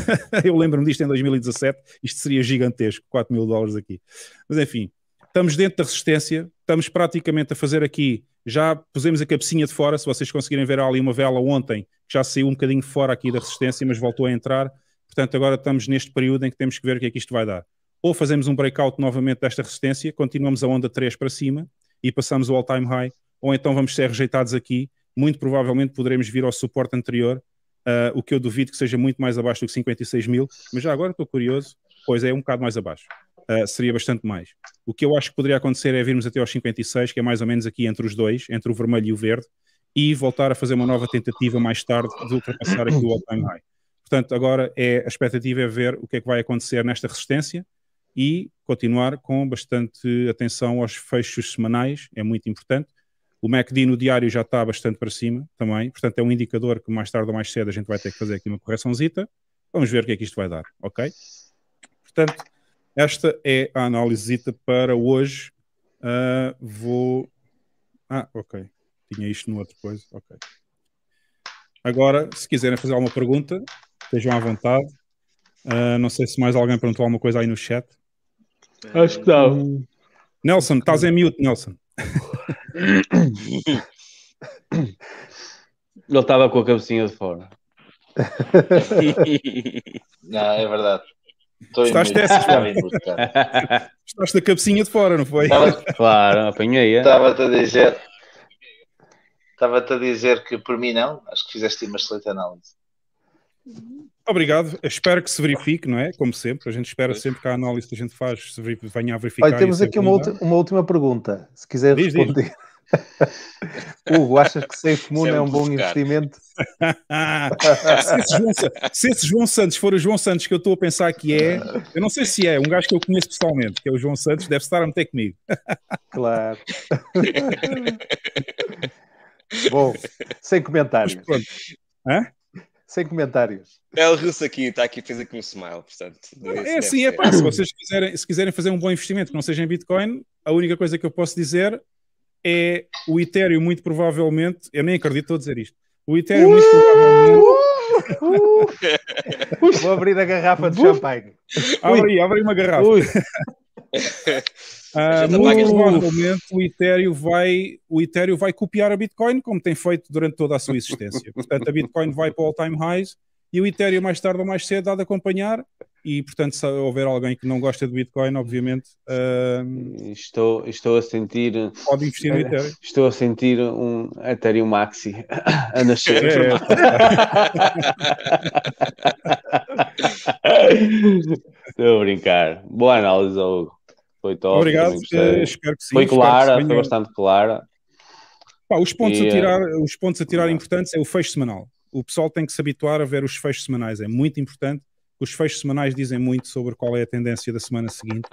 eu lembro-me disto em 2017, isto seria gigantesco, 4 mil dólares aqui. Mas enfim, estamos dentro da resistência, estamos praticamente a fazer aqui, já pusemos a cabecinha de fora, se vocês conseguirem ver ali uma vela ontem, que já saiu um bocadinho fora aqui da resistência, mas voltou a entrar. Portanto, agora estamos neste período em que temos que ver o que é que isto vai dar. Ou fazemos um breakout novamente desta resistência, continuamos a onda 3 para cima e passamos o all-time high, ou então vamos ser rejeitados aqui, muito provavelmente poderemos vir ao suporte anterior Uh, o que eu duvido que seja muito mais abaixo do que 56 mil, mas já agora estou curioso, pois é um bocado mais abaixo. Uh, seria bastante mais. O que eu acho que poderia acontecer é virmos até aos 56, que é mais ou menos aqui entre os dois, entre o vermelho e o verde, e voltar a fazer uma nova tentativa mais tarde de ultrapassar aqui o all-time high. Portanto, agora é, a expectativa é ver o que é que vai acontecer nesta resistência e continuar com bastante atenção aos fechos semanais, é muito importante. O MACD no diário já está bastante para cima também, portanto é um indicador que mais tarde ou mais cedo a gente vai ter que fazer aqui uma correçãozita. Vamos ver o que é que isto vai dar, ok? Portanto, esta é a analisita para hoje. Uh, vou. Ah, ok. Tinha isto no outro coisa. Ok. Agora, se quiserem fazer alguma pergunta, estejam à vontade. Uh, não sei se mais alguém perguntou alguma coisa aí no chat. Acho que não. Nelson, estás em mute, Nelson. Ele estava com a cabecinha de fora. não, é verdade. Estás dessas, Estás da cabecinha de fora, não foi? Tava... Claro, apanhei. Estava-te a dizer. Estava-te a dizer que por mim não, acho que fizeste uma excelente análise. Obrigado, espero que se verifique, não é? Como sempre, a gente espera sempre que a análise que a gente faz se venha a verificar. Olha, temos aqui uma, uma, última pergunta, se quiser diz, responder. Diz. Hugo, achas que Safe Moon é, é um bom investimento? se, esse João, se, esse João, Santos for o João Santos que eu estou a pensar que é, eu não sei se é, um gajo que eu conheço pessoalmente, que é o João Santos, deve estar a meter comigo. Claro. bom, sem comentários. Hã? sem comentários. Bel Russo aqui, está aqui, fez aqui um smile, portanto. É assim, é pá, se vocês quiserem, se quiserem fazer um bom investimento que não seja em Bitcoin, a única coisa que eu posso dizer é o Ethereum, muito provavelmente, eu nem acredito estou a dizer isto, o Ethereum uh! muito provavelmente... Uh! Vou abrir a garrafa de champanhe. Abre aí, abre uma garrafa. Ah, tá provavelmente o Ethereum, vai, o Ethereum vai copiar a Bitcoin, como tem feito durante toda a sua existência. Portanto, a Bitcoin vai para all-time highs e o Ethereum, mais tarde ou mais cedo, há de acompanhar. E, portanto, se houver alguém que não gosta de Bitcoin, obviamente. Uh, estou, estou a sentir. Pode investir no Ethereum. Estou a sentir um Ethereum Maxi a nascer. É, é. estou a brincar. Boa análise, Hugo foi top. Obrigado, eh, espero que sim. Foi clara, foi bastante clara. Pá, os, pontos e, a eh, tirar, os pontos a tirar importantes é o fecho semanal. O pessoal tem que se habituar a ver os fechos semanais, é muito importante. Os fechos semanais dizem muito sobre qual é a tendência da semana seguinte.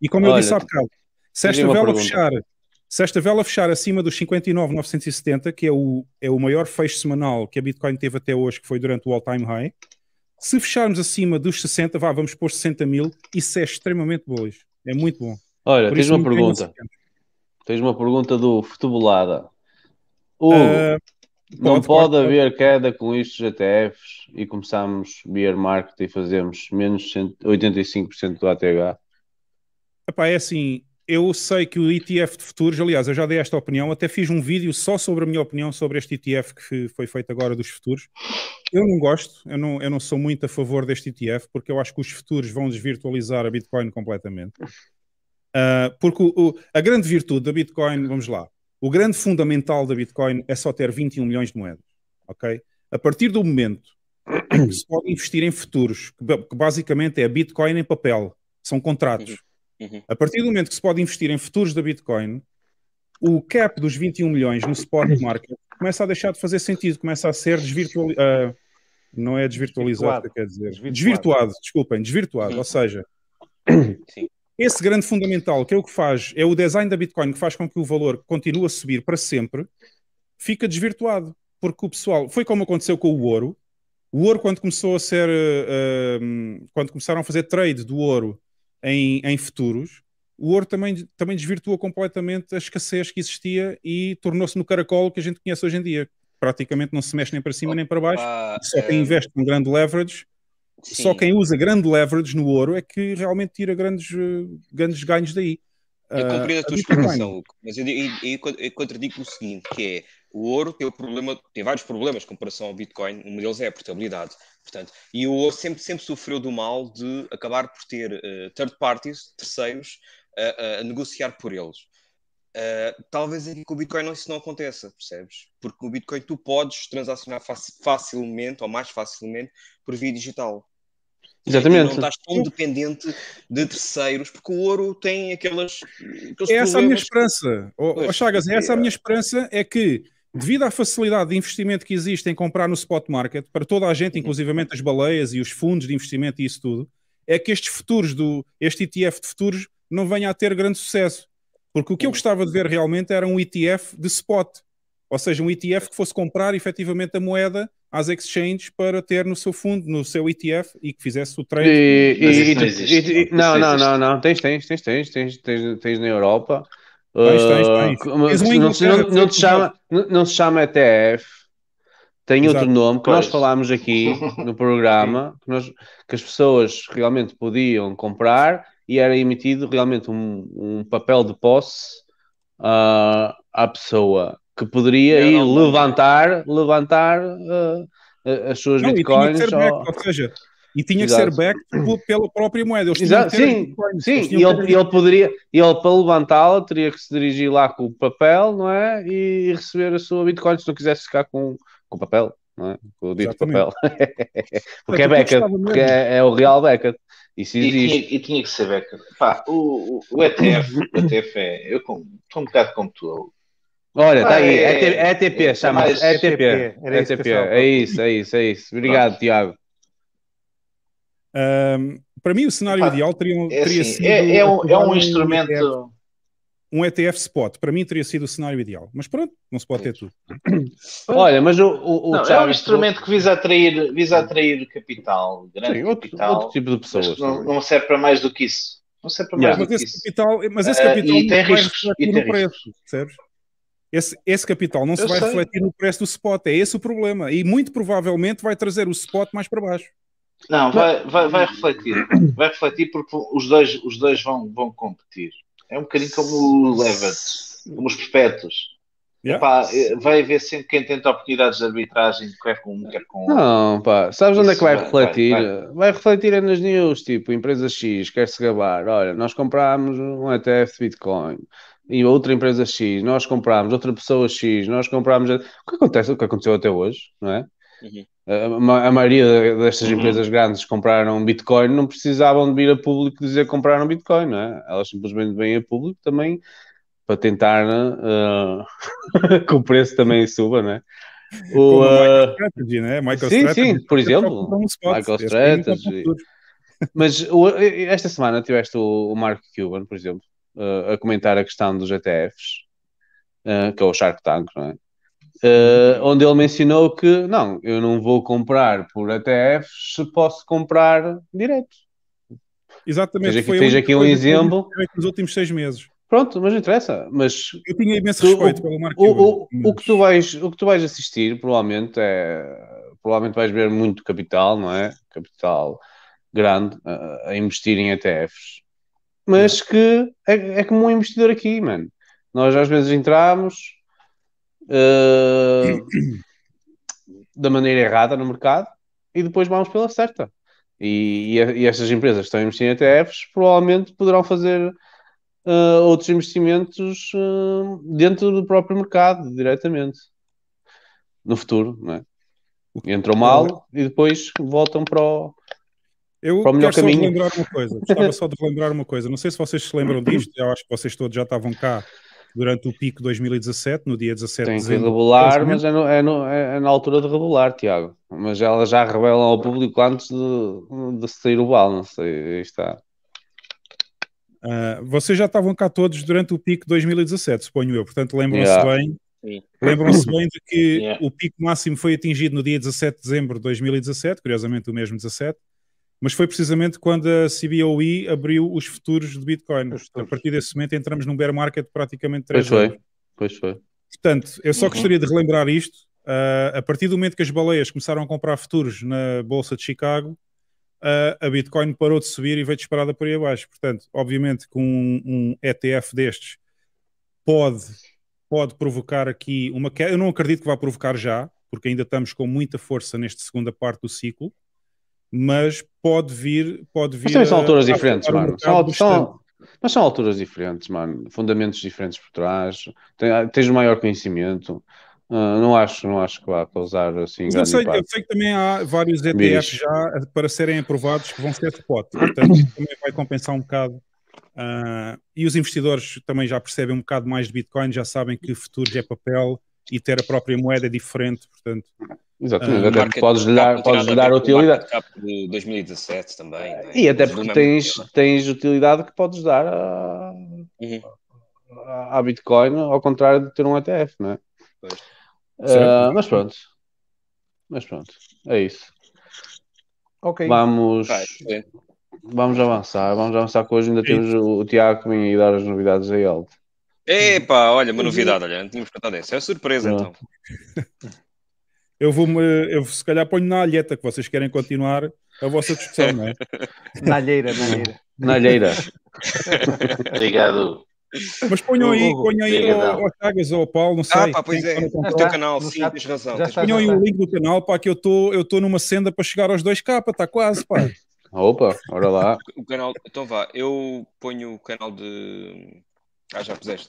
E como Olha, eu disse há bocado, se esta vela fechar se esta vela fechar acima dos 59,970, que é o, é o maior fecho semanal que a Bitcoin teve até hoje, que foi durante o all-time high, se fecharmos acima dos 60, vá, vamos pôr 60 mil, isso é extremamente bullish. É muito bom. Olha, tens uma pergunta. Tens uma pergunta do Futebolada. Hugo, uh, ah, não pode, pode haver pode. queda com estes ETFs e começamos beer market e fazemos menos 85% do ATH? Epá, é assim, eu sei que o ETF de futuros, aliás, eu já dei esta opinião, até fiz um vídeo só sobre a minha opinião sobre este ETF que foi feito agora dos futuros. Eu não gosto, eu não, eu não sou muito a favor deste ETF, porque eu acho que os futuros vão desvirtualizar a Bitcoin completamente. Uh, porque o, o, a grande virtude da Bitcoin, vamos lá, o grande fundamental da Bitcoin é só ter 21 milhões de moedas, ok? A partir do momento em que se pode investir em futuros, que, basicamente é Bitcoin em papel, são contratos. Uhum, uhum. A partir do momento que se pode investir em futuros da Bitcoin, o cap dos 21 milhões no spot market começa a deixar de fazer sentido, começa a ser desvirtualizado. Uh, não é desvirtualizado, quer dizer. Desvirtuado, desvirtuado desculpem, desvirtuado. Sim. Uhum. Ou seja, Sim. esse grande fundamental que é o que faz, é o design da Bitcoin que faz com que o valor continue a subir para sempre, fica desvirtuado. Porque o pessoal, foi como aconteceu com o ouro. O ouro, quando começou a ser, uh, quando começaram a fazer trade do ouro em, em futuros, o ouro também, também desvirtua completamente a escassez que existia e tornou-se no caracol que a gente conhece hoje em dia. Praticamente não se mexe nem para cima nem para baixo, só quem eh, investe com grande leverage, sim. só quem usa grande leverage no ouro é que realmente tira grandes, eh, grandes ganhos daí. Eu ah, compreendo a tua explicação, mas eu, eu, eu, eu contradigo o seguinte, que é, o ouro tem, o problema, tem vários problemas em comparação ao Bitcoin, um deles é a portabilidade, portanto, e o ouro sempre, sempre sofreu do mal de acabar por ter uh, third parties, terceiros, a, a negociar por eles. Uh, talvez aqui com o Bitcoin isso não aconteça, percebes? Porque o Bitcoin tu podes transacionar facilmente ou mais facilmente por via digital. Exatamente. não estás tão dependente de terceiros, porque o ouro tem aquelas. É essa a minha esperança, oh, oh Chagas, é essa a minha esperança é que devido à facilidade de investimento que existe em comprar no spot market, para toda a gente, uhum. inclusivamente as baleias e os fundos de investimento e isso tudo, é que estes futuros do este ETF de futuros não venha a ter grande sucesso. Porque o que eu uhum. gostava de ver realmente era um ETF de spot, ou seja, um ETF que fosse comprar efetivamente a moeda às exchanges para ter no seu fundo, no seu ETF e que fizesse o trade. E, e, não, e, e, não, não, não, não, tens, tens, tens, tens, tens, tens, tens na Europa. Tens, tens, ah, tens. Não, não, não, te chama, não se chama ETF, tem Exato. outro nome que pois. nós falámos aqui no programa, que, nós, que as pessoas realmente podiam comprar e era emitido realmente um, um papel de posse uh, à pessoa que poderia ir é? levantar, levantar uh, as suas não, bitcoins. Ou... Back, ou seja, e tinha Exato. que ser back pela própria moeda. Exato. Sim, sim. E ele, ter... ele poderia, ele para levantá-la teria que se dirigir lá com o papel, não é? E receber a sua Bitcoin se não quisesse ficar com, com o papel não é? Com o dito papel. porque é, é Becker, porque é, é, o real Becker. Isso existe. E tinha, e tinha que ser Becker. Pá, o, o, o ETF, o ETF é. Eu estou um bocado como tu. Olha, está ah, aí, é, ETP, é, é, chama-se é, ETP. ETP, é isso, é isso, é isso. Obrigado, Pronto. Tiago. Um, para mim, o cenário ideal teria, é teria assim, sido. É, um, um instrumento um ETF spot, para mim teria sido o cenário ideal. Mas pronto, não se pode ter tudo. Olha, mas o, o, o não, é um instrumento que visa atrair, visa atrair capital, grande Sim, outro, capital. Outro tipo de pessoas. Não, não, serve para mais do que isso. Não serve para yeah. mais mas do que isso. Capital, mas esse ah, capital uh, não tem riscos, e tem preço, riscos. percebes? Esse, esse capital não Eu se vai sei. refletir no preço do spot, é esse o problema. E muito provavelmente vai trazer o spot mais para baixo. Não, vai, vai, vai refletir. Vai refletir porque os dois, os dois vão, vão competir. É um bocadinho como o Leverett, como os perpétuos. Yeah. Epá, vai haver sempre quem tenta oportunidades de arbitragem, quer com um, quer com Não, pá, sabes Isso onde é que vai, refletir? Vai, vai. vai, refletir é nas news, tipo, empresa X quer se gabar, olha, nós comprámos um ETF de Bitcoin e outra empresa X, nós comprámos, outra pessoa X, nós comprámos. O que acontece? O que aconteceu até hoje, não é? Uhum a maioria destas uhum. empresas grandes compraram Bitcoin, não precisavam de vir a público dizer que compraram Bitcoin, não é? Elas simplesmente vêm a público também para tentar uh, que o preço também suba, não é? O, uh, eh, Strategy, né? sim, sim, por exemplo, Michael Strategy. Mas o, esta semana tiveste o, o, Mark Cuban, por exemplo, uh, a comentar a questão dos ETFs, uh, que é o Shark Tank, não é? uh, onde ele mencionou que não, eu não vou comprar por ETF, se posso comprar direto. Exatamente. Fez aqui, aqui um exemplo. Nos últimos seis meses. Pronto, mas não interessa. Mas eu tinha imenso tu, respeito o, pelo Mark o, o, mas... o, que tu vais, o que tu vais assistir, provavelmente, é. Provavelmente vais ver muito capital, não é? Capital grande a, a investir em ETFs. Mas é. que é, é como um investidor aqui, mano. Nós às vezes entramos, ah, da maneira errada no mercado e depois vamos pela certa. E, e, e estas empresas que estão a investir em ETFs provavelmente poderão fazer uh, outros investimentos uh, dentro do próprio mercado diretamente no futuro, não é? Entram mal e depois voltam para o, eu para o melhor quero caminho. de lembrar uma coisa, gostava só de lembrar uma coisa. Não sei se vocês se lembram disto, eu acho que vocês todos já estavam cá durante o pico 2017, no dia 17 de dezembro. Tem que regular, mas é, no, é, no, é, é na altura de regular, Tiago. Mas elas já revelam ao público antes de, de sair o sei Aí está. Uh, vocês já estavam cá todos durante o pico 2017, suponho eu, portanto lembram-se yeah. bem. Lembram-se bem de que yeah. o pico máximo foi atingido no dia 17 de dezembro de 2017, curiosamente o mesmo 17, mas foi precisamente quando a CBOE abriu os futuros de Bitcoin. Futuros. A partir desse momento entramos num bear market praticamente 3 pois Foi. Pois foi. Portanto, eu só uhum. gostaria de relembrar isto. Uh, a partir do momento que as baleias começaram a comprar futuros na Bolsa de Chicago, uh, a Bitcoin parou de subir e veio disparada por aí abaixo. Portanto, obviamente com um, um ETF destes pode, pode provocar aqui uma queda. Eu não acredito que vá provocar já, porque ainda estamos com muita força nesta segunda parte do ciclo mas pode vir, pode vir. Mas também são alturas a, diferentes, a mano. São, são, mas são alturas diferentes, mano. Fundamentos diferentes por trás. Tem, ah, tens o maior conhecimento. Uh, não acho, não acho que vá causar assim Mas grande eu sei, impacto. eu sei que também há vários ETFs já para serem aprovados que vão ser spot, portanto isso também vai compensar um bocado. Uh, e os investidores também já percebem um bocado mais de Bitcoin, já sabem que futuros é papel e ter a própria moeda é diferente, portanto Exatamente, uh, até market, podes lhe dar, podes lhe dar utilidade. De 2017 também. Né? E até porque é tens, tens utilidade que podes dar a, uhum. a Bitcoin, ao contrário de ter um ETF, não é? Uh, mas pronto. Mas pronto, é isso. Ok. Vamos. Vai, vamos avançar, vamos avançar que hoje ainda Sim. temos o, o Tiago que vem aí dar as novidades a ele. Epá, olha, uma novidade, olha, não tínhamos contado isso. É surpresa, não. então. eu vou eu se calhar ponho na alheta que vocês querem continuar a vossa discussão, não é? na alheira, na alheira. Na alheira. Obrigado. Mas ponham aí, ponham aí ao, Chagas ou ao Paulo, não ah, sei. Ah, pá, pois é, no teu canal, sim, tens razão. Já ponham aí o link do canal, pá, que eu estou numa senda para chegar aos 2K, está quase, pá. Opa, ora lá. O canal, então vá, eu ponho o canal de. Ah, já puseste.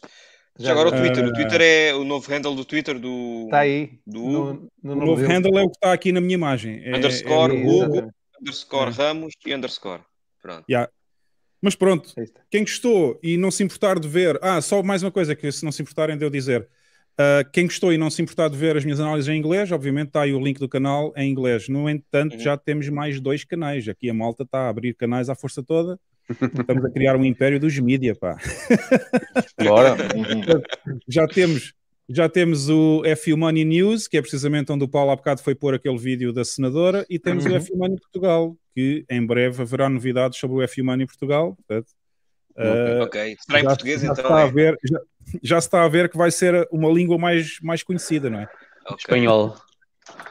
Já, agora o Twitter. Uh, o ah. Twitter é o novo handle do Twitter do. Está aí. Do... No, no o novo handle é o que está aqui na minha imagem. É, underscore é, é, Hugo, underscore é. Ramos e underscore. Pronto. Yeah. Mas pronto, quem gostou e não se importar de ver. Ah, só mais uma coisa que se não se importarem de eu dizer. Uh, quem gostou e não se importar de ver as minhas análises em inglês, obviamente está aí o link do canal em inglês. No entanto, uhum. já temos mais dois canais. Aqui a malta está a abrir canais à força toda. Estamos a criar um império dos mídia, pá. Bora. já temos, já temos o F Money News, que é precisamente onde o Paulo há bocado foi pôr aquele vídeo da senadora, e temos uhum. o F Money Portugal, que em breve haverá novidades sobre o F Money Portugal. Portanto, uh, ok, será em já, português já então. Está é. a ver, já, já, se está a ver que vai ser uma língua mais, mais conhecida, não é? Okay. Espanhol.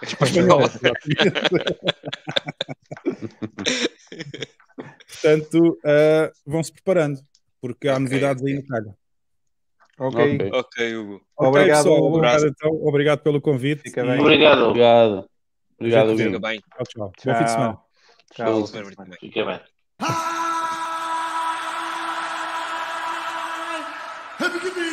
Espanhol. Espanhol. Portanto, uh, vão-se preparando, porque há okay, novidades okay. aí no calho. Okay. ok. Ok, Hugo. Então, obrigado, pessoal, obrigado, então, obrigado pelo convite. Fica bem. Obrigado. Obrigado. Obrigado, Hugo. Fica bem. Tchau, tchau. tchau. Bom fim de semana. Tchau. tchau. Fica bem. Ah!